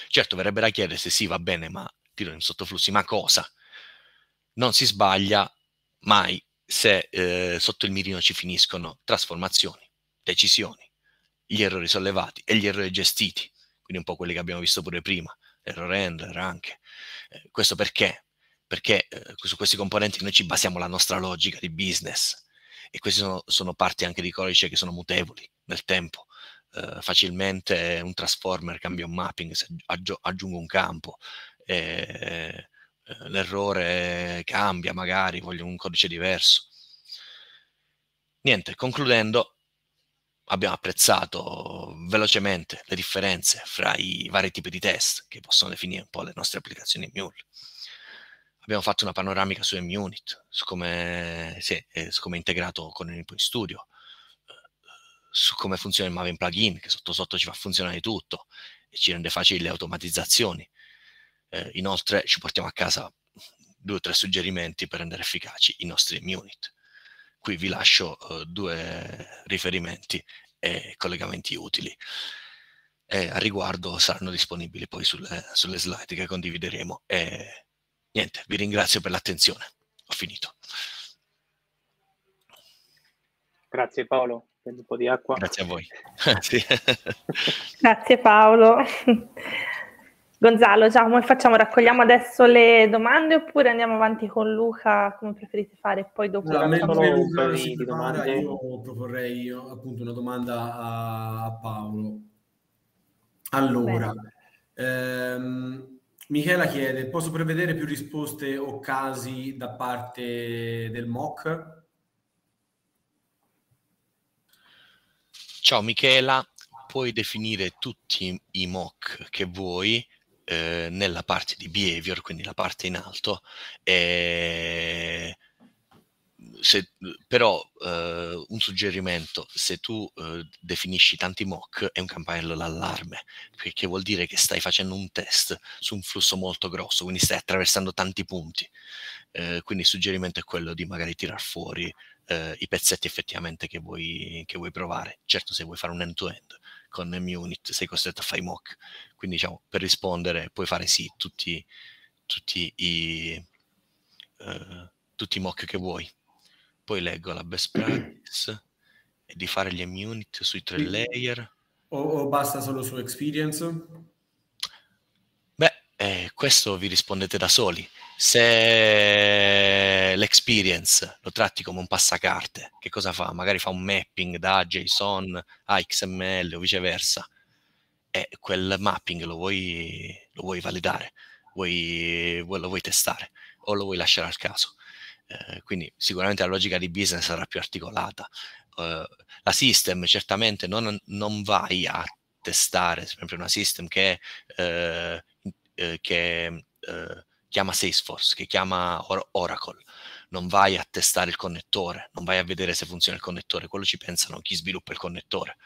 Certo, verrebbe da chiedere se sì, va bene, ma tiro in sottoflussi, ma cosa? Non si sbaglia mai se eh, sotto il mirino ci finiscono trasformazioni, decisioni, gli errori sollevati e gli errori gestiti, quindi un po' quelli che abbiamo visto pure prima, error handler anche. Eh, questo perché? Perché eh, su questi componenti noi ci basiamo la nostra logica di business e queste sono, sono parti anche di codice che sono mutevoli nel tempo. Eh, facilmente un transformer cambia un mapping, aggiungo un campo, eh, eh, l'errore cambia magari, voglio un codice diverso. Niente, concludendo, abbiamo apprezzato velocemente le differenze fra i vari tipi di test che possono definire un po' le nostre applicazioni Mule. Abbiamo fatto una panoramica su Munit, su come, sì, eh, è integrato con il Input Studio, eh, su come funziona il Maven plugin, che sotto sotto ci fa funzionare tutto e ci rende facili le automatizzazioni eh, inoltre ci portiamo a casa due o tre suggerimenti per rendere efficaci i nostri unit. Qui vi lascio eh, due riferimenti e collegamenti utili. E a riguardo saranno disponibili poi sulle, sulle slide che condivideremo. E niente, vi ringrazio per l'attenzione. Ho finito. Grazie Paolo, prendi un po' di acqua. Grazie a voi. [LAUGHS] [LAUGHS] Grazie Paolo. [LAUGHS] Gonzalo, come facciamo, raccogliamo adesso le domande oppure andiamo avanti con Luca come preferite fare? Poi dopo allora, mentre Luca si prepara, io proporrei io, appunto una domanda a, Paolo. Allora, ehm, Michela chiede, posso prevedere più risposte o casi da parte del MOC? Ciao Michela, puoi definire tutti i mock che vuoi, eh, nella parte di behavior, quindi la parte in alto, eh, se, però eh, un suggerimento, se tu eh, definisci tanti mock è un campanello d'allarme, perché vuol dire che stai facendo un test su un flusso molto grosso, quindi stai attraversando tanti punti. Eh, quindi il suggerimento è quello di magari tirar fuori eh, i pezzetti effettivamente che vuoi, che vuoi, provare, certo se vuoi fare un end-to-end con MUnit sei costretto a fare i mock. Quindi diciamo, per rispondere puoi fare sì tutti, tutti i, uh, tutti i mock che vuoi. Poi leggo la best [CLEARS THROAT] practice e di fare gli MUnit sui tre layer. O, o basta solo su experience? Beh, eh, questo vi rispondete da soli se l'experience lo tratti come un passacarte, che cosa fa? Magari fa un mapping da JSON a XML o viceversa, e quel mapping lo vuoi, lo vuoi validare, vuoi, lo vuoi testare o lo vuoi lasciare al caso. Eh, quindi sicuramente la logica di business sarà più articolata. Eh, la system certamente non, non, vai a testare, per esempio, una system che, eh, eh che eh, chiama Salesforce, che chiama Or- Oracle. Non vai a testare il connettore, non vai a vedere se funziona il connettore, quello ci pensano chi sviluppa il connettore.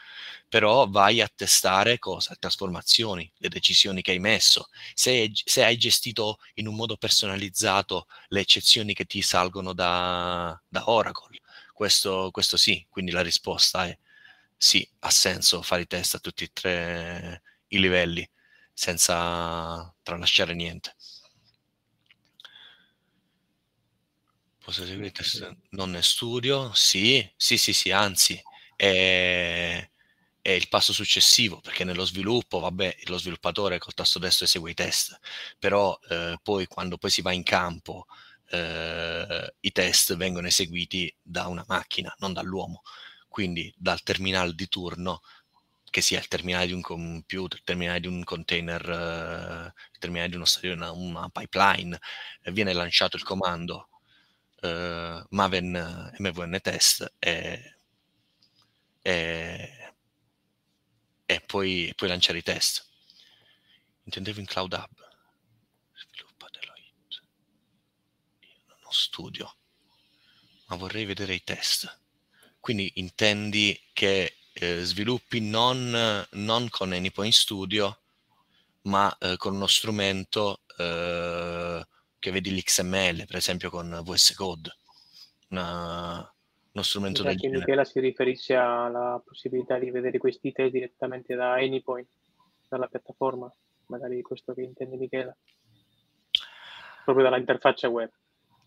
Però vai a testare cosa? Le trasformazioni, le decisioni che hai messo, se, se hai gestito in un modo personalizzato le eccezioni che ti salgono da, da Oracle. Questo, questo sì, quindi la risposta è sì, ha senso fare i test a tutti e tre i livelli senza tralasciare niente. Posso eseguire test non è studio? Sì, sì, sì, sì, anzi, è, è, il passo successivo, perché nello sviluppo, vabbè, lo sviluppatore col tasto destro esegue i test, però eh, poi quando poi si va in campo eh, i test vengono eseguiti da una macchina, non dall'uomo, quindi dal terminal di turno che sia il terminale di un computer, il terminale di un container, eh, il terminale di uno stadio, una, una pipeline, viene lanciato il comando eh, Maven eh, MVN Test e, e, e poi, poi lanciare i test. Intendevo in Cloud Hub. studio, ma vorrei vedere i test. Quindi intendi che eh, sviluppi non, non, con AnyPoint Studio, ma eh, con uno strumento eh, che vedi l'XML, per esempio con VS Code, una, uno strumento da genere. Michela si riferisce alla possibilità di vedere questi test direttamente da Anypoint, dalla piattaforma, magari questo che intende Michela, proprio dall'interfaccia web.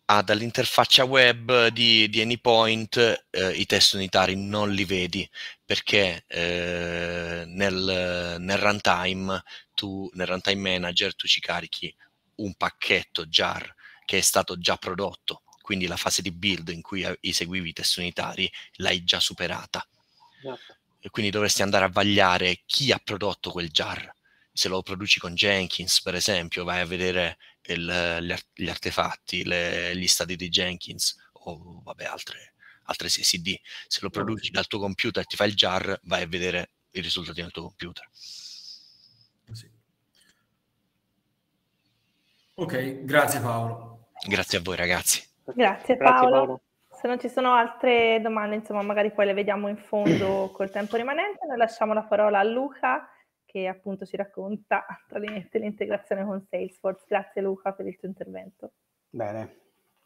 Ah, dall'interfaccia web di, di Anypoint eh, i test unitari non li vedi perché eh, nel, nel, runtime tu, nel runtime manager tu ci carichi un pacchetto jar che è stato già prodotto, quindi la fase di build in cui eseguivi eh, i test unitari l'hai già superata. Esatto. E quindi dovresti andare a vagliare chi ha prodotto quel jar. Se lo produci con Jenkins, per esempio, vai a vedere il, gli artefatti, le, gli stati di Jenkins o vabbè, altre, altre CSD. Se lo esatto. produci dal tuo computer e ti fai il jar, vai a vedere i risultati nel tuo computer. Ok, grazie Paolo. Grazie a voi ragazzi. Grazie Paolo. Grazie, Paolo. Se non ci sono altre domande, insomma, magari poi le vediamo in fondo [COUGHS] col tempo rimanente. Noi lasciamo la parola a Luca che appunto ci racconta tra l'integrazione con Salesforce. Grazie Luca per il tuo intervento. Bene,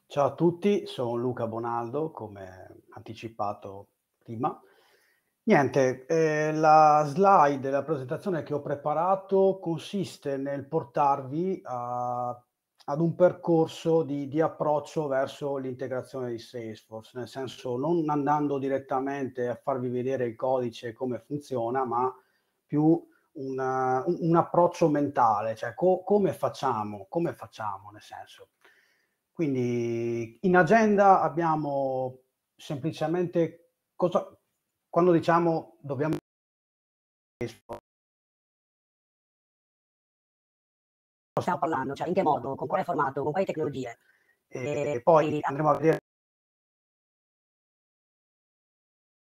ciao a tutti, sono Luca Bonaldo, come anticipato prima. Niente, eh, la slide, la presentazione che ho preparato consiste nel portarvi a ad un percorso di, di, approccio verso l'integrazione di Salesforce, nel senso non andando direttamente a farvi vedere il codice e come funziona, ma più una, un, approccio mentale, cioè co- come facciamo, come facciamo nel senso. Quindi in agenda abbiamo semplicemente cosa, quando diciamo dobbiamo stiamo parlando, cioè in che modo, con quale formato, con quali tecnologie. E eh, poi andremo a vedere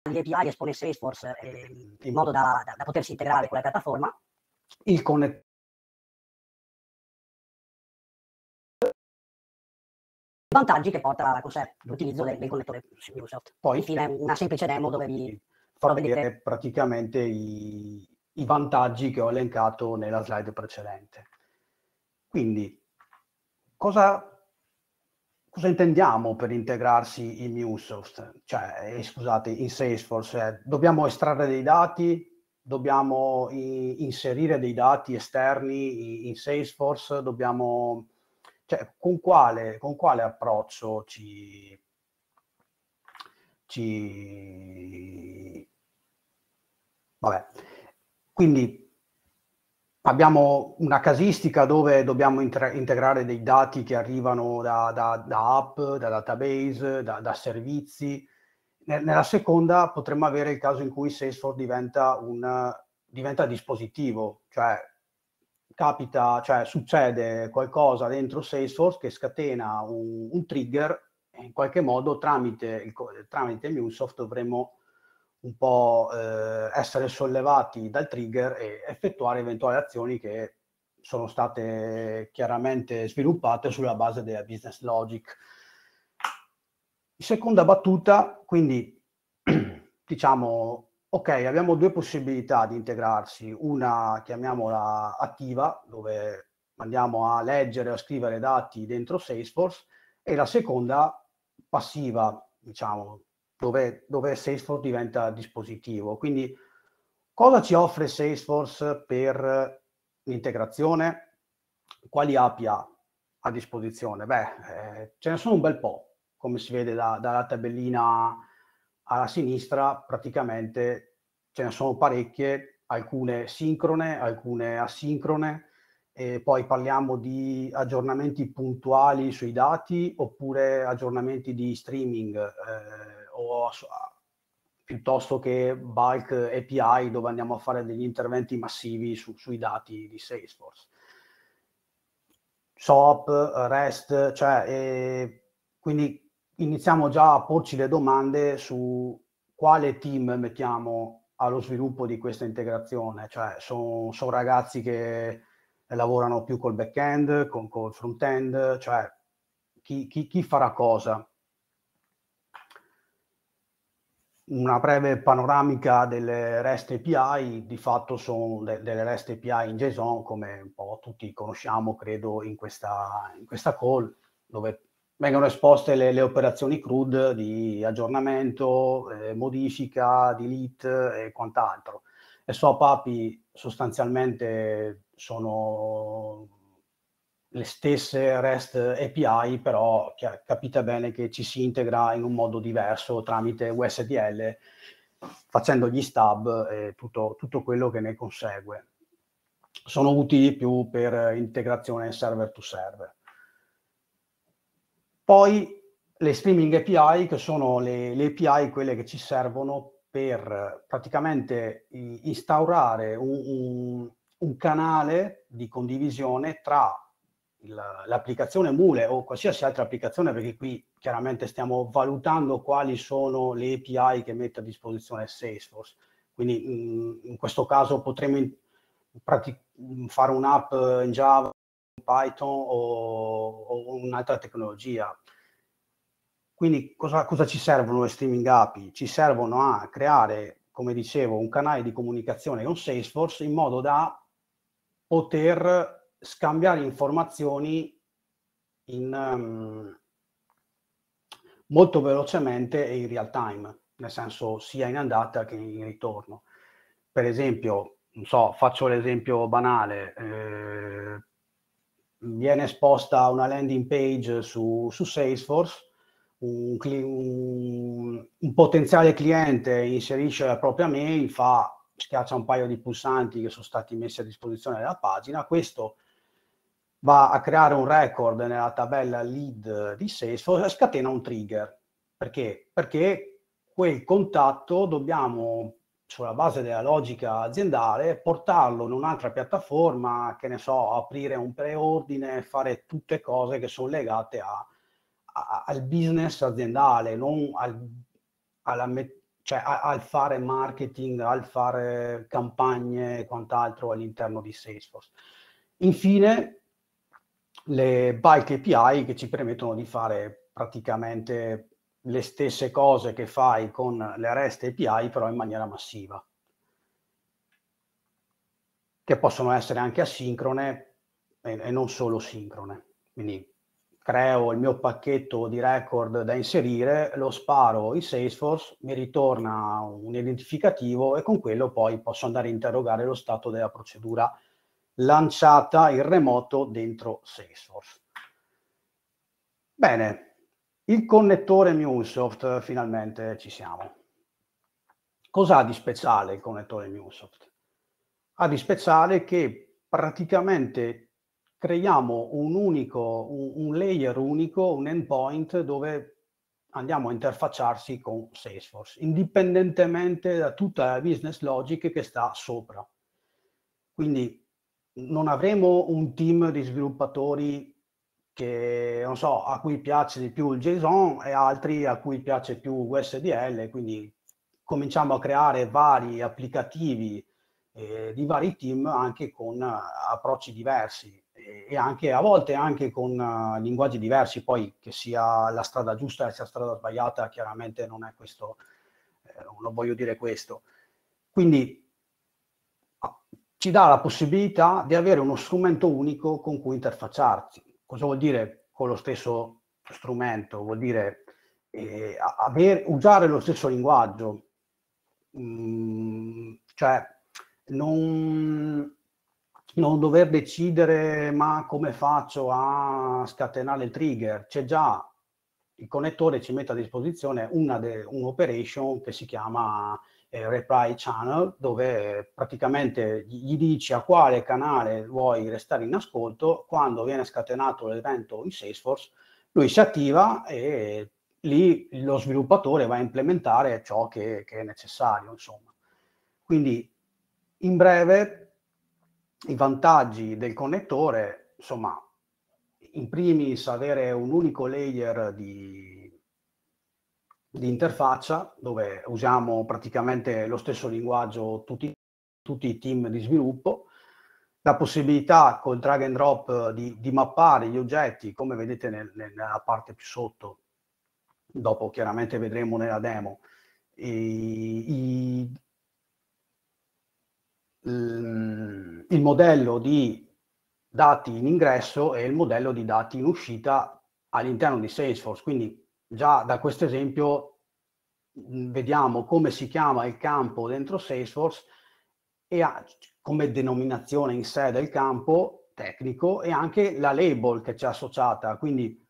gli API espone Salesforce eh, in modo da, da, da, potersi integrare con la piattaforma. Il connettor vantaggi che porta con sé l'utilizzo del, del connettore su Microsoft. Poi infine una semplice demo dove vi farò vedere praticamente i, i vantaggi che ho elencato nella slide precedente. Quindi, cosa, cosa intendiamo per integrarsi in MuleSoft? Cioè, eh, scusate, in Salesforce? Eh, dobbiamo estrarre dei dati? Dobbiamo inserire dei dati esterni in Salesforce? Dobbiamo... Cioè, con quale, con quale approccio ci, ci... Vabbè. Quindi Abbiamo una casistica dove dobbiamo integrare dei dati che arrivano da, da, da app, da database, da, da servizi. Nella seconda potremmo avere il caso in cui Salesforce diventa, un, diventa dispositivo, cioè capita, cioè succede qualcosa dentro Salesforce che scatena un, un trigger e in qualche modo tramite, il, tramite MuleSoft dovremmo un po' eh, essere sollevati dal trigger e effettuare eventuali azioni che sono state chiaramente sviluppate sulla base della business logic. Seconda battuta, quindi [CLEARS THROAT] diciamo, ok, abbiamo due possibilità di integrarsi, una chiamiamola attiva, dove andiamo a leggere o a scrivere dati dentro Salesforce, e la seconda passiva, diciamo, dove, dove Salesforce diventa dispositivo. Quindi cosa ci offre Salesforce per l'integrazione? Quali API ha a disposizione? Beh, eh, ce ne sono un bel po', come si vede da, dalla tabellina alla sinistra, praticamente ce ne sono parecchie, alcune sincrone, alcune asincrone, e poi parliamo di aggiornamenti puntuali sui dati oppure aggiornamenti di streaming. Eh, o piuttosto che bulk API dove andiamo a fare degli interventi massivi su, sui dati di Salesforce. SOP, REST, cioè, eh, quindi iniziamo già a porci le domande su quale team mettiamo allo sviluppo di questa integrazione, cioè sono son ragazzi che lavorano più col back-end, con, col front-end, cioè chi, chi, chi farà cosa. una breve panoramica delle REST API, di fatto sono de delle REST API in JSON, come un po' tutti conosciamo, credo, in questa, in questa call, dove vengono esposte le, le operazioni CRUD di aggiornamento, eh, modifica, delete e quant'altro. E SOAP API sostanzialmente sono le stesse REST API, però capite bene che ci si integra in un modo diverso tramite USDL, facendo gli stub e tutto, tutto quello che ne consegue. Sono utili più per integrazione server to server. Poi le streaming API, che sono le, le API quelle che ci servono per praticamente instaurare un, un, un canale di condivisione tra l'applicazione Mule o qualsiasi altra applicazione, perché qui chiaramente stiamo valutando quali sono le API che mette a disposizione Salesforce. Quindi mm, in questo caso potremmo mm, fare un'app in Java, Python o, o un'altra tecnologia. Quindi cosa, cosa ci servono le streaming API? Ci servono a creare, come dicevo, un canale di comunicazione con Salesforce in modo da poter scambiare informazioni in, um, molto velocemente e in real time, nel senso sia in andata che in ritorno. Per esempio, so, faccio l'esempio banale, eh, viene esposta una landing page su, su Salesforce, un, un, un, potenziale cliente inserisce la propria mail, fa, schiaccia un paio di pulsanti che sono stati messi a disposizione della pagina, questo va a creare un record nella tabella lead di Salesforce e scatena un trigger. Perché? Perché quel contatto dobbiamo, sulla base della logica aziendale, portarlo in un'altra piattaforma, che ne so, aprire un preordine, fare tutte cose che sono legate a, a, al business aziendale, non al, alla cioè a, al fare marketing, al fare campagne e quant'altro all'interno di Salesforce. Infine, le bike API che ci permettono di fare praticamente le stesse cose che fai con le REST API, però in maniera massiva, che possono essere anche asincrone e, e non solo sincrone. Quindi creo il mio pacchetto di record da inserire, lo sparo in Salesforce, mi ritorna un identificativo e con quello poi posso andare a interrogare lo stato della procedura lanciata in remoto dentro Salesforce. Bene, il connettore MuleSoft finalmente ci siamo. Cos'ha di speciale il connettore MuleSoft? Ha di speciale che praticamente creiamo un unico, un, un layer unico, un endpoint dove andiamo a interfacciarsi con Salesforce, indipendentemente da tutta la business logic che sta sopra. Quindi non avremo un team di sviluppatori che, non so, a cui piace di più il JSON e altri a cui piace più USDL, quindi cominciamo a creare vari applicativi eh, di vari team anche con eh, approcci diversi e anche a volte anche con uh, linguaggi diversi, poi che sia la strada giusta e sia la strada sbagliata, chiaramente non è questo, eh, non voglio dire questo. Quindi ci dà la possibilità di avere uno strumento unico con cui interfacciarci. Cosa vuol dire con lo stesso strumento? Vuol dire eh, avere, usare lo stesso linguaggio, mm, cioè non, non dover decidere ma come faccio a scatenare il trigger, c'è già il connettore ci mette a disposizione una un operation che si chiama eh, Reply Channel, dove praticamente gli dici a quale canale vuoi restare in ascolto, quando viene scatenato l'evento in Salesforce, lui si attiva e lì lo sviluppatore va a implementare ciò che, che è necessario, insomma. Quindi, in breve, i vantaggi del connettore, insomma, in primis avere un unico layer di, di interfaccia dove usiamo praticamente lo stesso linguaggio tutti, tutti i team di sviluppo, la possibilità col drag and drop di, di mappare gli oggetti, come vedete nel, nella parte più sotto, dopo chiaramente vedremo nella demo, i, i, il, il modello di dati in ingresso e il modello di dati in uscita all'interno di Salesforce. Quindi Già da questo esempio mm, vediamo come si chiama il campo dentro Salesforce e ha come denominazione in sé del campo tecnico e anche la label che c'è associata. Quindi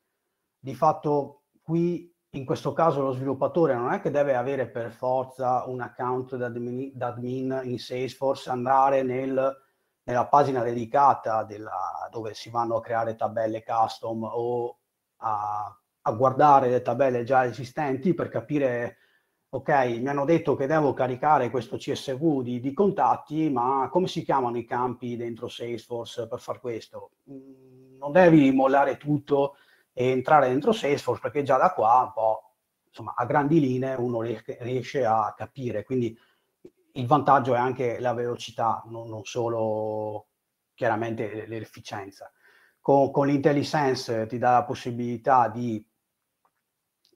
di fatto qui in questo caso lo sviluppatore non è che deve avere per forza un account da admin in Salesforce, andare nel, nella pagina dedicata della, dove si vanno a creare tabelle custom o a a guardare le tabelle già esistenti per capire, ok, mi hanno detto che devo caricare questo CSV di, di contatti, ma come si chiamano i campi dentro Salesforce per far questo? Mm, non devi mollare tutto e entrare dentro Salesforce perché già da qua un po', insomma, a grandi linee uno riesce a capire. Quindi il vantaggio è anche la velocità, non, non solo chiaramente l'efficienza. Con, con l'IntelliSense ti dà la possibilità di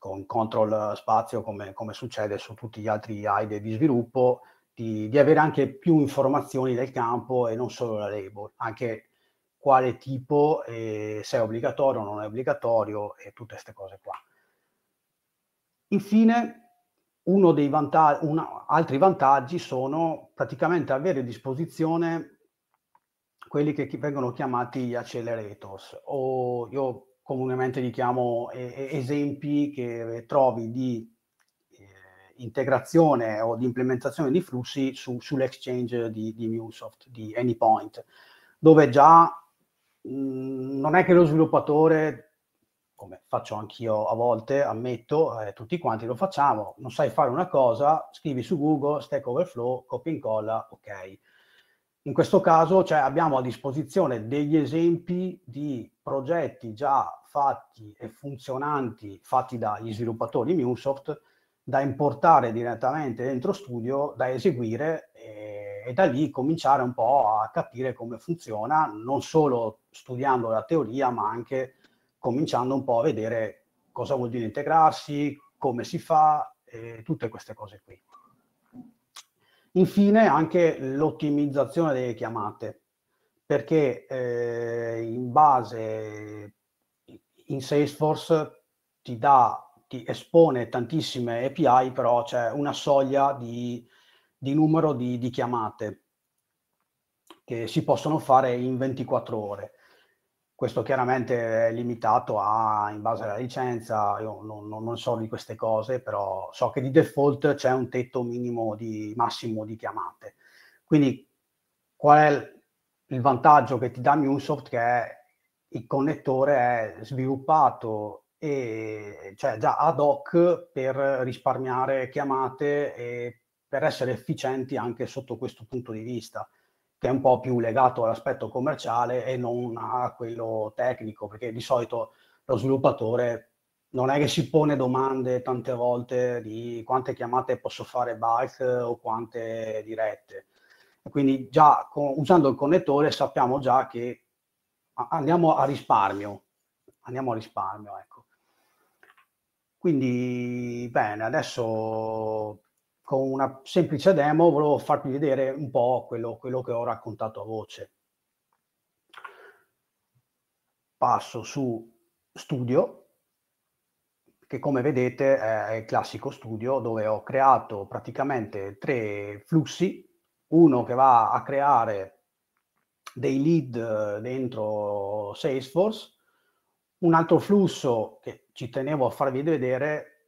con control eh, spazio come, come succede su tutti gli altri IDE di sviluppo, di, di, avere anche più informazioni del campo e non solo la label, anche quale tipo, eh, se è obbligatorio o non è obbligatorio e tutte queste cose qua. Infine, uno dei vantaggi, una, altri vantaggi sono praticamente avere a disposizione quelli che vengono chiamati gli accelerators, o io comunemente li chiamo eh, eh, esempi che trovi di eh, integrazione o di implementazione di flussi su, sull'exchange di, di MuleSoft, di AnyPoint, dove già mh, mm, non è che lo sviluppatore, come faccio anch'io a volte, ammetto, eh, tutti quanti lo facciamo, non sai fare una cosa, scrivi su Google, Stack Overflow, copia e incolla, ok. In questo caso cioè, abbiamo a disposizione degli esempi di progetti già fatti e funzionanti, fatti dagli sviluppatori MuSoft, da importare direttamente dentro studio, da eseguire e, eh, e da lì cominciare un po' a capire come funziona, non solo studiando la teoria, ma anche cominciando un po' a vedere cosa vuol dire integrarsi, come si fa, e tutte queste cose qui. Infine anche l'ottimizzazione delle chiamate, perché eh, in base in Salesforce ti, dà, ti espone tantissime API, però c'è una soglia di, di numero di, di chiamate che si possono fare in 24 ore. Questo chiaramente è limitato a, in base alla licenza, io non, non, so di queste cose, però so che di default c'è un tetto minimo di massimo di chiamate. Quindi qual è il vantaggio che ti dà MuleSoft? Che è, il connettore è sviluppato e, cioè già ad hoc per risparmiare chiamate e per essere efficienti anche sotto questo punto di vista che è un po' più legato all'aspetto commerciale e non a quello tecnico, perché di solito lo sviluppatore non è che si pone domande tante volte di quante chiamate posso fare bulk o quante dirette. Quindi già con, usando il connettore sappiamo già che andiamo a risparmio, andiamo a risparmio, ecco. Quindi bene, adesso con una semplice demo volevo farvi vedere un po' quello, quello che ho raccontato a voce. Passo su studio, che come vedete è il classico studio dove ho creato praticamente tre flussi, uno che va a creare dei lead eh, dentro Salesforce, un altro flusso che ci tenevo a farvi vedere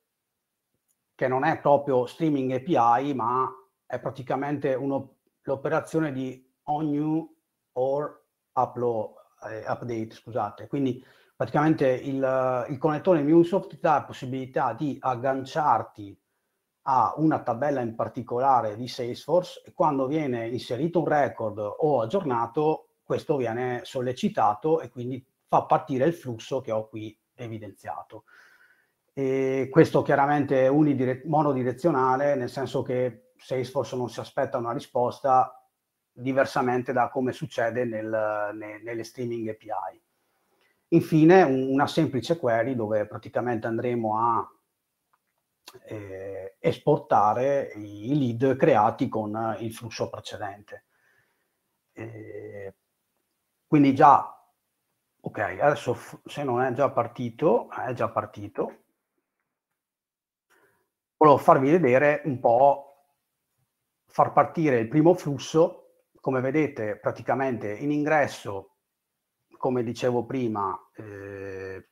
che non è proprio streaming API, ma è praticamente uno, l'operazione di on new or upload, eh, update, scusate. Quindi praticamente il, il connettore MuleSoft ti dà la possibilità di agganciarti a una tabella in particolare di Salesforce e quando viene inserito un record o aggiornato, questo viene sollecitato e quindi fa partire il flusso che ho qui evidenziato. E questo chiaramente è unidire- monodirezionale, nel senso che Salesforce non si aspetta una risposta diversamente da come succede nel, ne, nelle streaming API. Infine, un, una semplice query dove praticamente andremo a eh, esportare i lead creati con eh, il flusso precedente. Eh, quindi già, ok, adesso f- se non è già partito, è già partito, volevo farvi vedere un po', far partire il primo flusso, come vedete praticamente in ingresso, come dicevo prima, eh,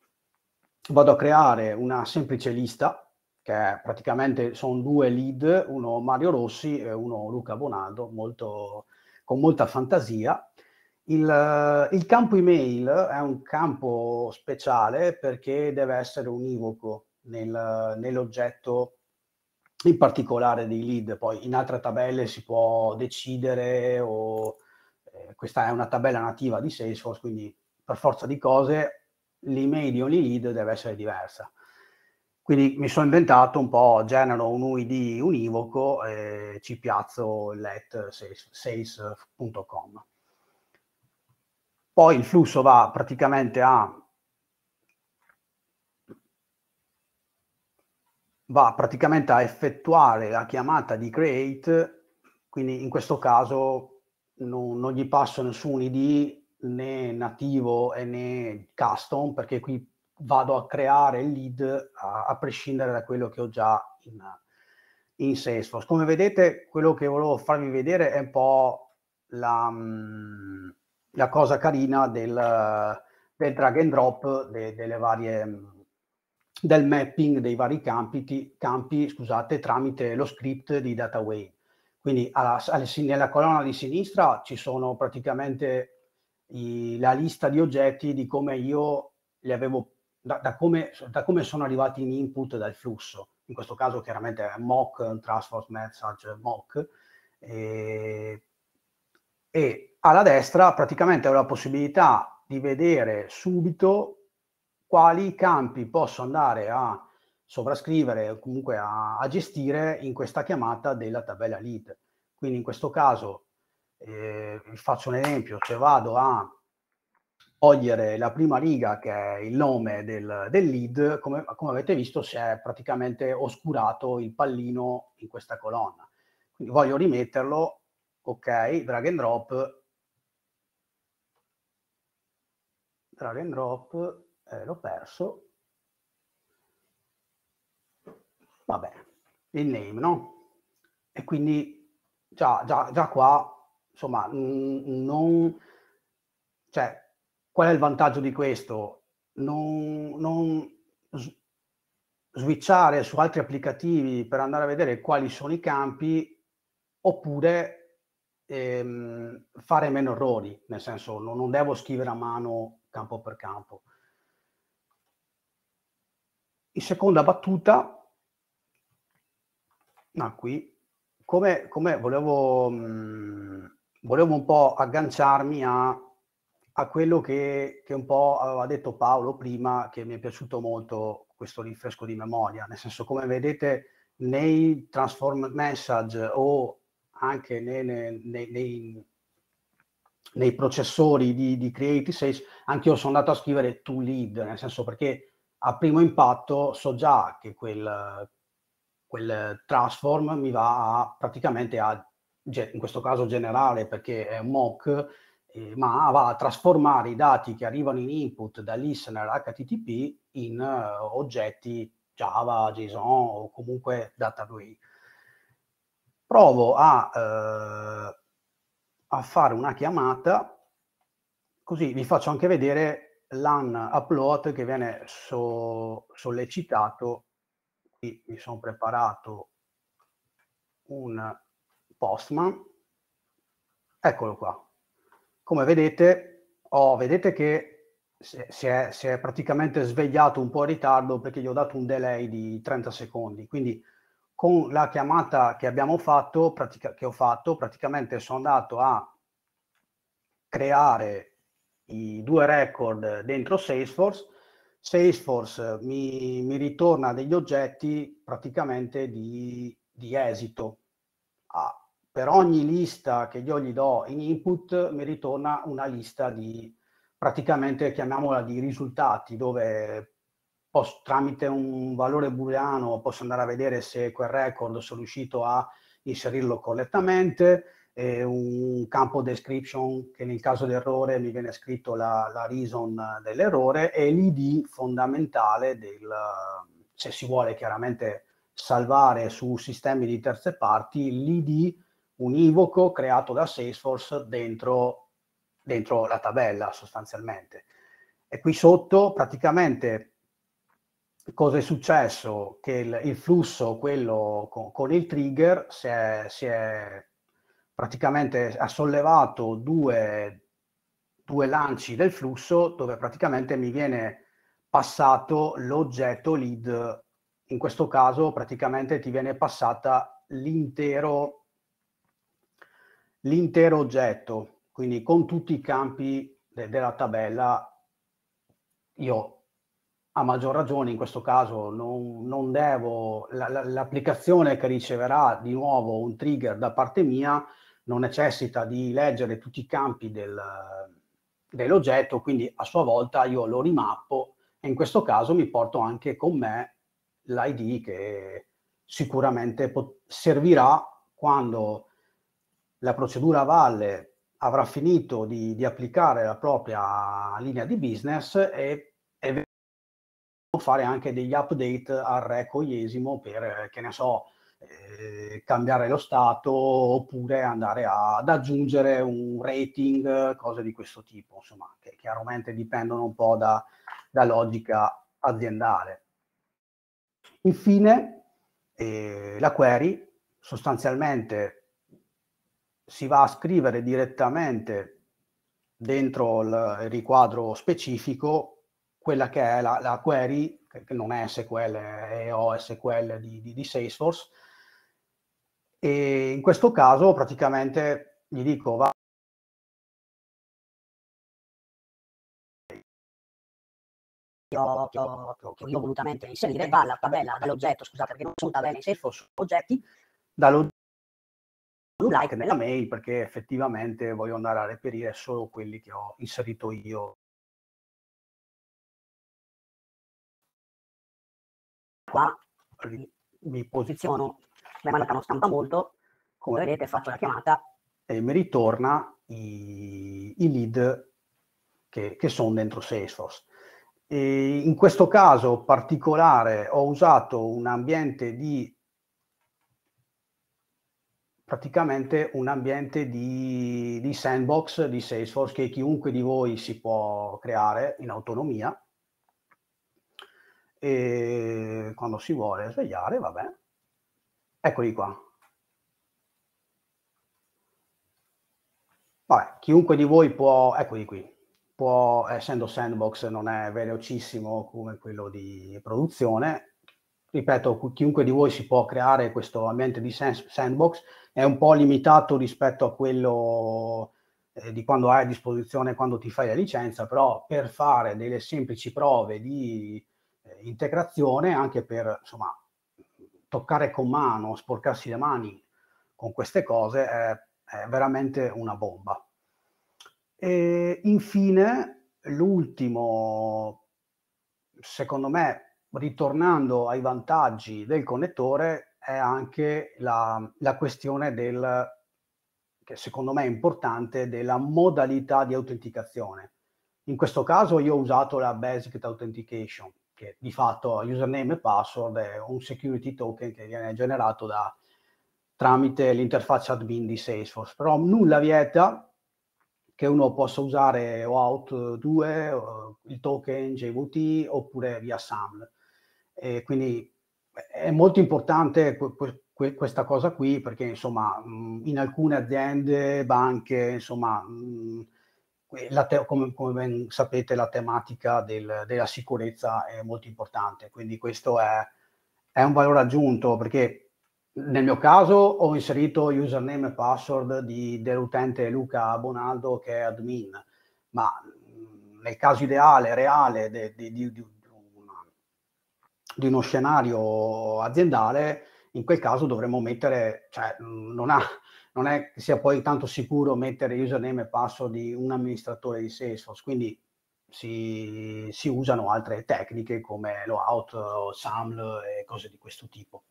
vado a creare una semplice lista che praticamente sono due lead, uno Mario Rossi e uno Luca Bonaldo, molto, con molta fantasia. Il, eh, il, campo email è un campo speciale perché deve essere univoco nel, nell'oggetto in particolare dei lead. Poi in altre tabelle si può decidere o eh, questa è una tabella nativa di Salesforce, quindi per forza di cose l'email di ogni lead deve essere diversa. Quindi mi sono inventato un po', genero un UID univoco e eh, ci piazzo let sales.com. Poi il flusso va praticamente a va praticamente a effettuare la chiamata di create, quindi in questo caso non, non gli passo nessun ID né nativo né custom, perché qui vado a creare il lead a, a prescindere da quello che ho già in, in Salesforce. Come vedete, quello che volevo farvi vedere è un po' la, mm, la cosa carina del, del drag and drop de, delle varie mm, del mapping dei vari campi, campi scusate, tramite lo script di DataWay. Quindi alla, alla, nella colonna di sinistra ci sono praticamente i, la lista di oggetti di come io li avevo, da, da, come, da come sono arrivati in input dal flusso. In questo caso chiaramente è mock, transport message mock. E, e alla destra praticamente ho la possibilità di vedere subito quali campi posso andare a sovrascrivere o comunque a, a, gestire in questa chiamata della tabella lead. Quindi in questo caso eh, faccio un esempio, cioè vado a togliere la prima riga che è il nome del, del lead, come, come, avete visto si è praticamente oscurato il pallino in questa colonna. Quindi voglio rimetterlo, ok, drag and drop, drag and drop, eh, l'ho perso. Vabbè, il name, no? E quindi già, già, già qua, insomma, non... Cioè, qual è il vantaggio di questo? Non, non switchare su altri applicativi per andare a vedere quali sono i campi oppure ehm, fare meno errori, nel senso non, non, devo scrivere a mano campo per campo in seconda battuta, no, qui, come, come volevo, mh, mm, volevo un po' agganciarmi a, a quello che, che, un po' aveva detto Paolo prima, che mi è piaciuto molto questo rinfresco di memoria, nel senso come vedete nei transform message o anche nei, nei, nei, nei processori di, di Creative Sales, anche io sono andato a scrivere to lead, nel senso perché a primo impatto so già che quel, quel transform mi va a, praticamente a, in questo caso generale perché è un mock, eh, ma va a trasformare i dati che arrivano in input da listener HTTP in uh, oggetti Java, JSON o comunque DataBree. Provo a, eh, a fare una chiamata, così vi faccio anche vedere LAN upload che viene so sollecitato, qui mi sono preparato un postman, eccolo qua. Come vedete, oh, vedete che si è, si è, praticamente svegliato un po' in ritardo perché gli ho dato un delay di 30 secondi. Quindi con la chiamata che abbiamo fatto, pratica, che ho fatto, praticamente sono andato a creare i due record dentro Salesforce, Salesforce eh, mi, mi ritorna degli oggetti praticamente di, di esito. Ah, per ogni lista che io gli do in input mi ritorna una lista di, praticamente chiamiamola di risultati, dove posso, tramite un valore booleano posso andare a vedere se quel record sono riuscito a inserirlo correttamente, eh, un campo description che nel caso d'errore mi viene scritto la, la reason dell'errore e l'id fondamentale del, se si vuole chiaramente salvare su sistemi di terze parti, l'id univoco creato da Salesforce dentro, dentro la tabella sostanzialmente. E qui sotto praticamente cosa è successo? Che il, il flusso, quello con, con, il trigger, si è, si è praticamente ha sollevato due, due lanci del flusso dove praticamente mi viene passato l'oggetto lead, in questo caso praticamente ti viene passata l'intero, l'intero oggetto, quindi con tutti i campi de- della tabella io a maggior ragione in questo caso non, non devo, la, la, l'applicazione che riceverà di nuovo un trigger da parte mia non necessita di leggere tutti i campi del, dell'oggetto, quindi a sua volta io lo rimappo e in questo caso mi porto anche con me l'ID che sicuramente servirà quando la procedura valle avrà finito di, di applicare la propria linea di business e, e fare anche degli update al re per, che ne so, eh, cambiare lo stato oppure andare a, ad aggiungere un rating, cose di questo tipo, insomma, che chiaramente dipendono un po' da, da logica aziendale. Infine, eh, la query sostanzialmente si va a scrivere direttamente dentro il riquadro specifico quella che è la, la query, che non è SQL, è OSQL di, di, di Salesforce, e in questo caso praticamente gli dico va Io, io, ho volutamente inserire va la tabella dall'oggetto, scusate perché non sono tabelle, se fossero oggetti, dall'oggetto like nella mail perché effettivamente voglio andare a reperire solo quelli che ho inserito io. Qua mi posiziono la manica non stampa molto, come vedete faccio la chiamata. E mi ritorna i, i lead che, che sono dentro Salesforce. E in questo caso particolare ho usato un ambiente di praticamente un ambiente di, di, sandbox di Salesforce che chiunque di voi si può creare in autonomia e quando si vuole svegliare, vabbè. Eccoli qua. Vabbè, chiunque di voi può, eccoli qui, può, essendo sandbox non è velocissimo come quello di produzione, ripeto, chiunque di voi si può creare questo ambiente di sandbox, è un po' limitato rispetto a quello eh, di quando hai a disposizione quando ti fai la licenza, però per fare delle semplici prove di eh, integrazione, anche per insomma, toccare con mano, sporcarsi le mani con queste cose è, è veramente una bomba. E infine, l'ultimo, secondo me, ritornando ai vantaggi del connettore, è anche la, la questione del, che secondo me è importante, della modalità di autenticazione. In questo caso io ho usato la Basic Authentication, che di fatto username e password è un security token che viene generato da, tramite l'interfaccia admin di Salesforce. Però nulla vieta che uno possa usare OAuth 2, il token JVT oppure via SAML. E quindi è molto importante questa cosa qui perché insomma in alcune aziende, banche, insomma eh, te- come, come, ben sapete la tematica del, della sicurezza è molto importante, quindi questo è, è, un valore aggiunto perché nel mio caso ho inserito username e password di, dell'utente Luca Bonaldo che è admin, ma nel caso ideale, reale de, de, de, una, di uno scenario aziendale, in quel caso dovremmo mettere, cioè non ha non è che sia poi tanto sicuro mettere username e password di un amministratore di Salesforce, quindi si, si usano altre tecniche come loaut, SAML e cose di questo tipo.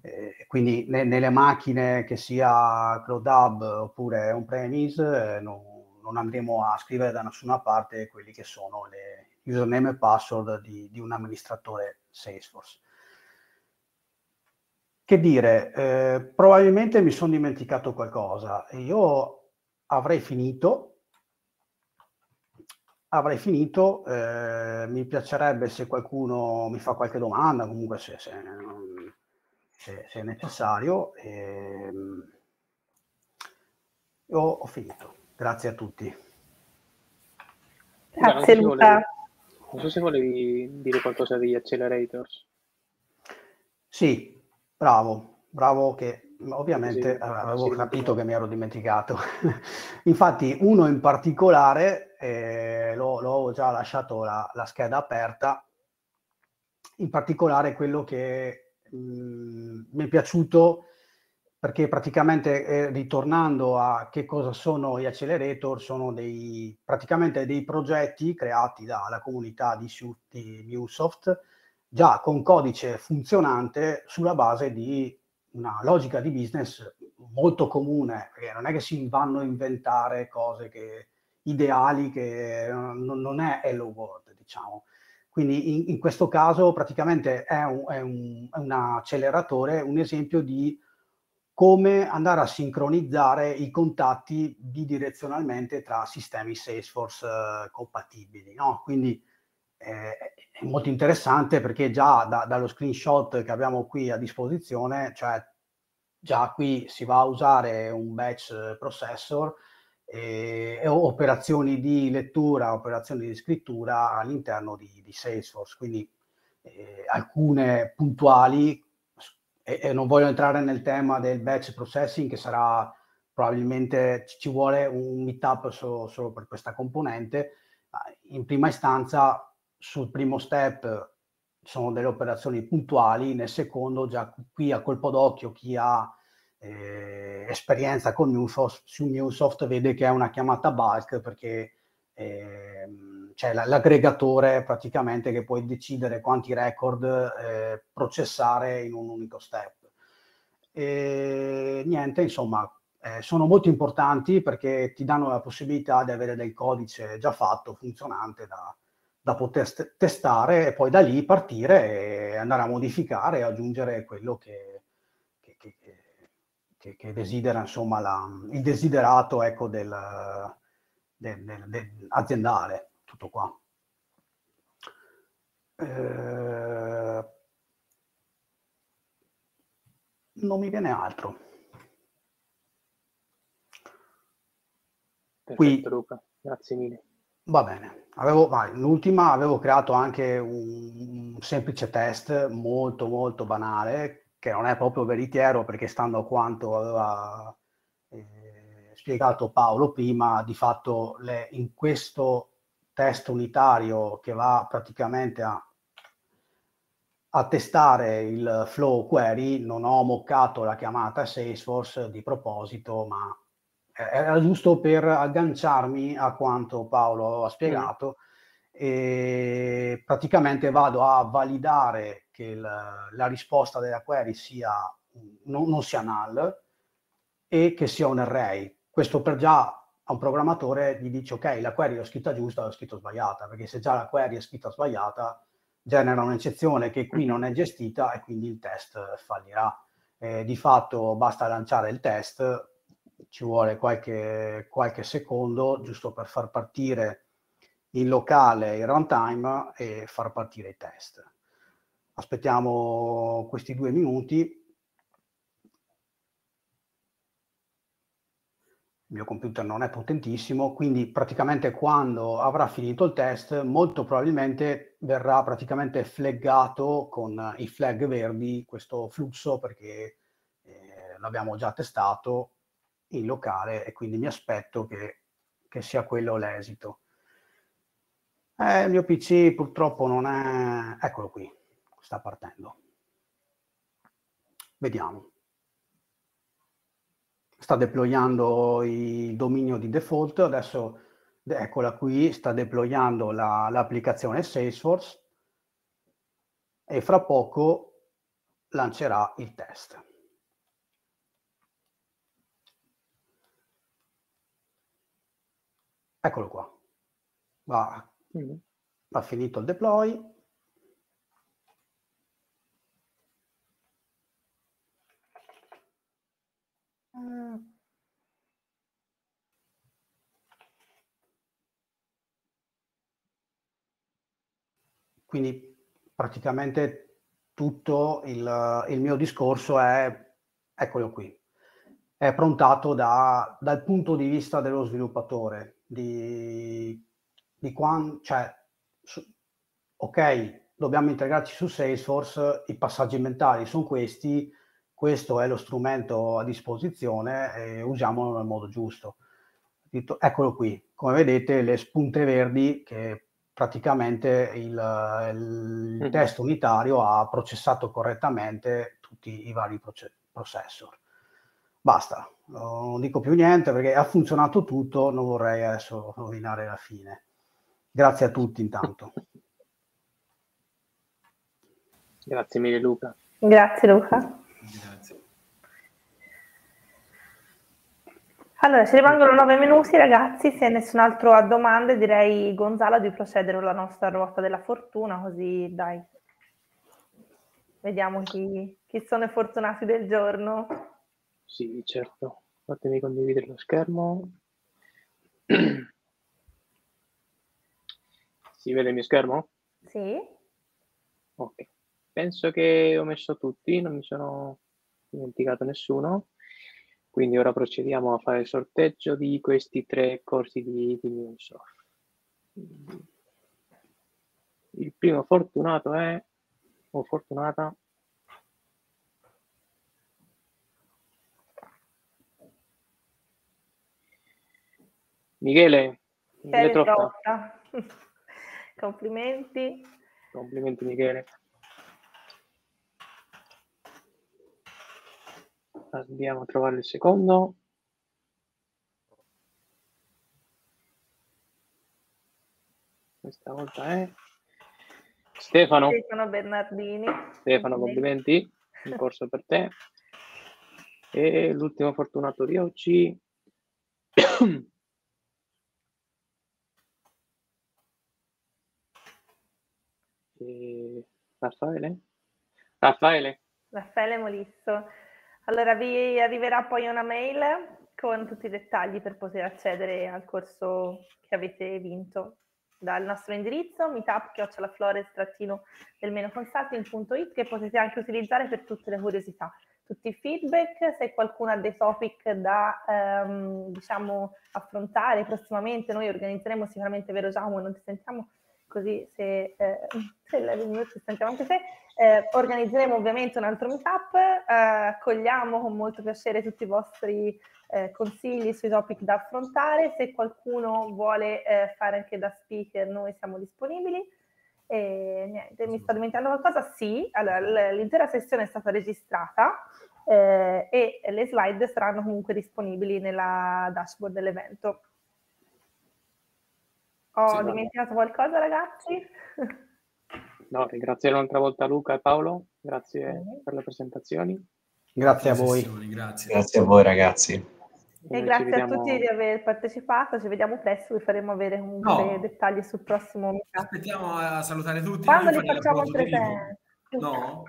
Eh, quindi ne, nelle macchine che sia Cloud Hub oppure on-premise eh, no, non andremo a scrivere da nessuna parte quelli che sono le username e password di, di un amministratore Salesforce. Che dire, eh, probabilmente mi sono dimenticato qualcosa. Io avrei finito, avrei finito, eh, mi piacerebbe se qualcuno mi fa qualche domanda, comunque se, se, se, se è necessario. Eh, io ho finito, grazie a tutti. Grazie Luca. non so se volevi dire qualcosa degli accelerators. Sì, Bravo, bravo che ovviamente sì, eh, avevo sì, capito sì. che mi ero dimenticato. [LAUGHS] Infatti uno in particolare, eh, l'ho già lasciato la, la, scheda aperta, in particolare quello che mh, mm, mi è piaciuto perché praticamente eh, ritornando a che cosa sono gli accelerator, sono dei, praticamente dei progetti creati dalla comunità di, di Usoft già con codice funzionante sulla base di una logica di business molto comune, perché non è che si vanno a inventare cose che, ideali che non, non, è Hello World, diciamo. Quindi in, in questo caso praticamente è un, è, un, è un acceleratore, un esempio di come andare a sincronizzare i contatti bidirezionalmente tra sistemi Salesforce eh, compatibili. No? Quindi eh, è molto interessante perché già da, dallo screenshot che abbiamo qui a disposizione, cioè già qui si va a usare un batch processor e, e operazioni di lettura, operazioni di scrittura all'interno di, di Salesforce, quindi eh, alcune puntuali e, e, non voglio entrare nel tema del batch processing che sarà probabilmente ci vuole un meetup solo, solo per questa componente, in prima istanza sul primo step sono delle operazioni puntuali, nel secondo già qui a colpo d'occhio chi ha eh, esperienza con MuleSoft, su Newsoft vede che è una chiamata bulk perché ehm, c'è l'aggregatore praticamente che puoi decidere quanti record eh, processare in un unico step. E, niente, insomma, eh, sono molto importanti perché ti danno la possibilità di avere del codice già fatto, funzionante da, da poter testare e poi da lì partire e andare a modificare e aggiungere quello che, che, che, che desidera, insomma, la, il desiderato ecco, del, del, del, aziendale. Tutto qua. Eh, non mi viene altro. Perfetto, Qui, Luca. Grazie mille. Va bene. Avevo, vai, l'ultima avevo creato anche un, un, semplice test molto molto banale, che non è proprio veritiero perché stando a quanto aveva eh, spiegato Paolo prima, di fatto le, in questo test unitario che va praticamente a, a testare il flow query non ho moccato la chiamata Salesforce di proposito, ma eh, era giusto per agganciarmi a quanto Paolo ha spiegato mm. e praticamente vado a validare che la, la risposta della query sia, non, non, sia null e che sia un array. Questo per già a un programmatore gli dice ok, la query l'ho scritta giusta, l'ho scritta sbagliata, perché se già la query è scritta sbagliata genera un'eccezione che qui non è gestita e quindi il test fallirà. Eh, di fatto basta lanciare il test, ci vuole qualche, qualche secondo giusto per far partire in locale il runtime e far partire i test. Aspettiamo questi due minuti. Il mio computer non è potentissimo, quindi praticamente quando avrà finito il test, molto probabilmente verrà praticamente flaggato con i flag verdi questo flusso perché eh, l'abbiamo già testato in locale e quindi mi aspetto che, che sia quello l'esito. Eh, il mio PC purtroppo non è... Eccolo qui, sta partendo. Vediamo. Sta deployando il dominio di default, adesso eccola qui, sta deployando la, l'applicazione Salesforce e fra poco lancerà il test. Eccolo qua. Va, va mm. finito il deploy. quindi praticamente tutto il, il, mio discorso è, eccolo qui, è prontato da, dal punto di vista dello sviluppatore di, di quando, cioè, su, ok, dobbiamo integrarci su Salesforce, i passaggi mentali sono questi, questo è lo strumento a disposizione e usiamolo nel modo giusto. Eccolo qui, come vedete le spunte verdi che praticamente il, il mm. testo unitario ha processato correttamente tutti i vari processor. Basta non dico più niente perché ha funzionato tutto, non vorrei adesso rovinare la fine. Grazie a tutti intanto. [LAUGHS] Grazie mille Luca. Grazie Luca. Grazie. Allora, ci rimangono nove minuti ragazzi, se nessun altro ha domande direi Gonzalo di procedere con la nostra ruota della fortuna, così dai, vediamo chi, chi sono i fortunati del giorno. Sì, certo. Fatemi condividere lo schermo. [CLEARS THROAT] si vede il mio schermo? Sì. Ok. Penso che ho messo tutti, non mi sono dimenticato nessuno. Quindi ora procediamo a fare il sorteggio di questi tre corsi di, di Microsoft. Il primo fortunato è, o fortunata, Michele, le trotta. [LAUGHS] Complimenti. Complimenti Michele. Andiamo a trovare il secondo. Questa volta è Stefano. Stefano Bernardini. Stefano, complimenti. Un corso per te. E l'ultimo fortunato di oggi. [CLEARS THROAT] Raffaele? Raffaele? Raffaele Molisso. Allora vi arriverà poi una mail con tutti i dettagli per poter accedere al corso che avete vinto dal nostro indirizzo meetup-flores-del-consulting.it che potete anche utilizzare per tutte le curiosità, tutti i feedback, se qualcuno ha dei topic da ehm, diciamo, affrontare prossimamente, noi organizzeremo sicuramente, vero Giacomo, non ti sentiamo, così se, eh, se la ci sentiamo anche se, eh, organizzeremo ovviamente un altro meetup, eh, con molto piacere tutti i vostri eh, consigli sui topic da affrontare, se qualcuno vuole eh, fare anche da speaker noi siamo disponibili. E, niente, mi sta dimenticando qualcosa? Sì, allora, l'intera sessione è stata registrata eh, e le slide saranno comunque disponibili nella dashboard dell'evento. Ho sì, dimenticato qualcosa ragazzi? [LAUGHS] No, ringrazio un'altra volta Luca e Paolo, grazie sì. per le presentazioni. Grazie a voi. Grazie. grazie, a voi ragazzi. E grazie vediamo... a tutti di aver partecipato, ci vediamo presto, vi faremo avere comunque no. dettagli sul prossimo Aspettiamo a salutare tutti. Quando li facciamo presenti? No?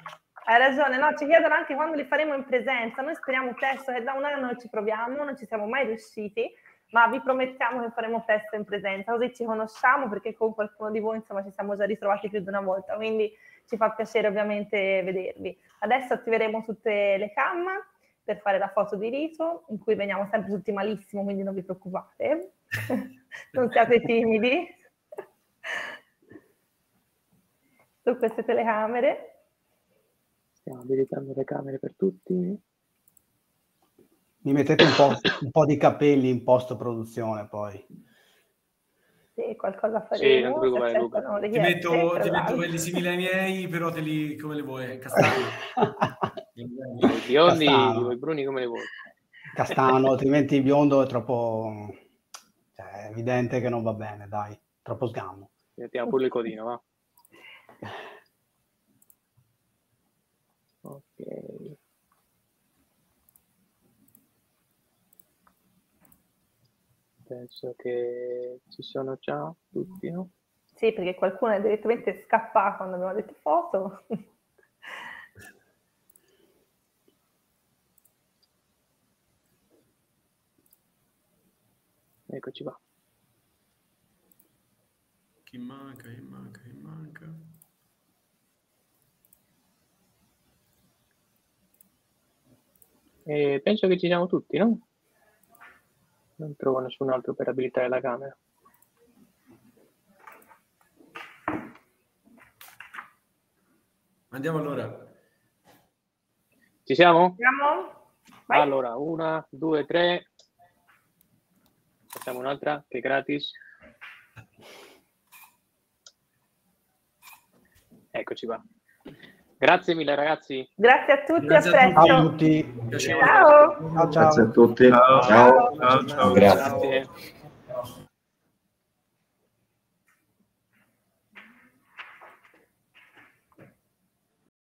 Hai ragione, no, ci chiedono anche quando li faremo in presenza, noi speriamo presto che da un anno ci proviamo, non ci siamo mai riusciti, ma vi promettiamo che faremo presto in presenza, così ci conosciamo perché con qualcuno di voi insomma ci siamo già ritrovati più di una volta, quindi ci fa piacere ovviamente vedervi. Adesso attiveremo tutte le cam per fare la foto di rito, in cui veniamo sempre tutti malissimo, quindi non vi preoccupate, [LAUGHS] non siate timidi. Su queste telecamere. Stiamo abilitando le camere per tutti. Mi mettete un po', un po', di capelli in post produzione poi. Sì, qualcosa faremo. Sì, come Luca. Ti metto, ti metto quelli simili ai miei, però te li come le vuoi, [LAUGHS] castani. biondi, i bruni come le vuoi. Castano, altrimenti il biondo è troppo cioè, è evidente che non va bene, dai, troppo sgammo. Mettiamo pure il codino, va. [LAUGHS] Ok. penso che ci sono già tutti, no? Sì, perché qualcuno è direttamente scappato quando abbiamo detto foto. [LAUGHS] Eccoci qua. Chi manca, chi manca, chi manca. E eh, penso che ci siamo tutti, no? non trovo nessun altro per abilitare la camera. Andiamo allora. Ci siamo? Siamo? Vai. Allora, una, due, tre. Facciamo un'altra che è gratis. Eccoci qua. Grazie mille ragazzi. Grazie a tutti, Grazie a presto. A tutti. Ciao. Ciao. Grazie a tutti. Ciao. ciao. ciao. ciao. Grazie.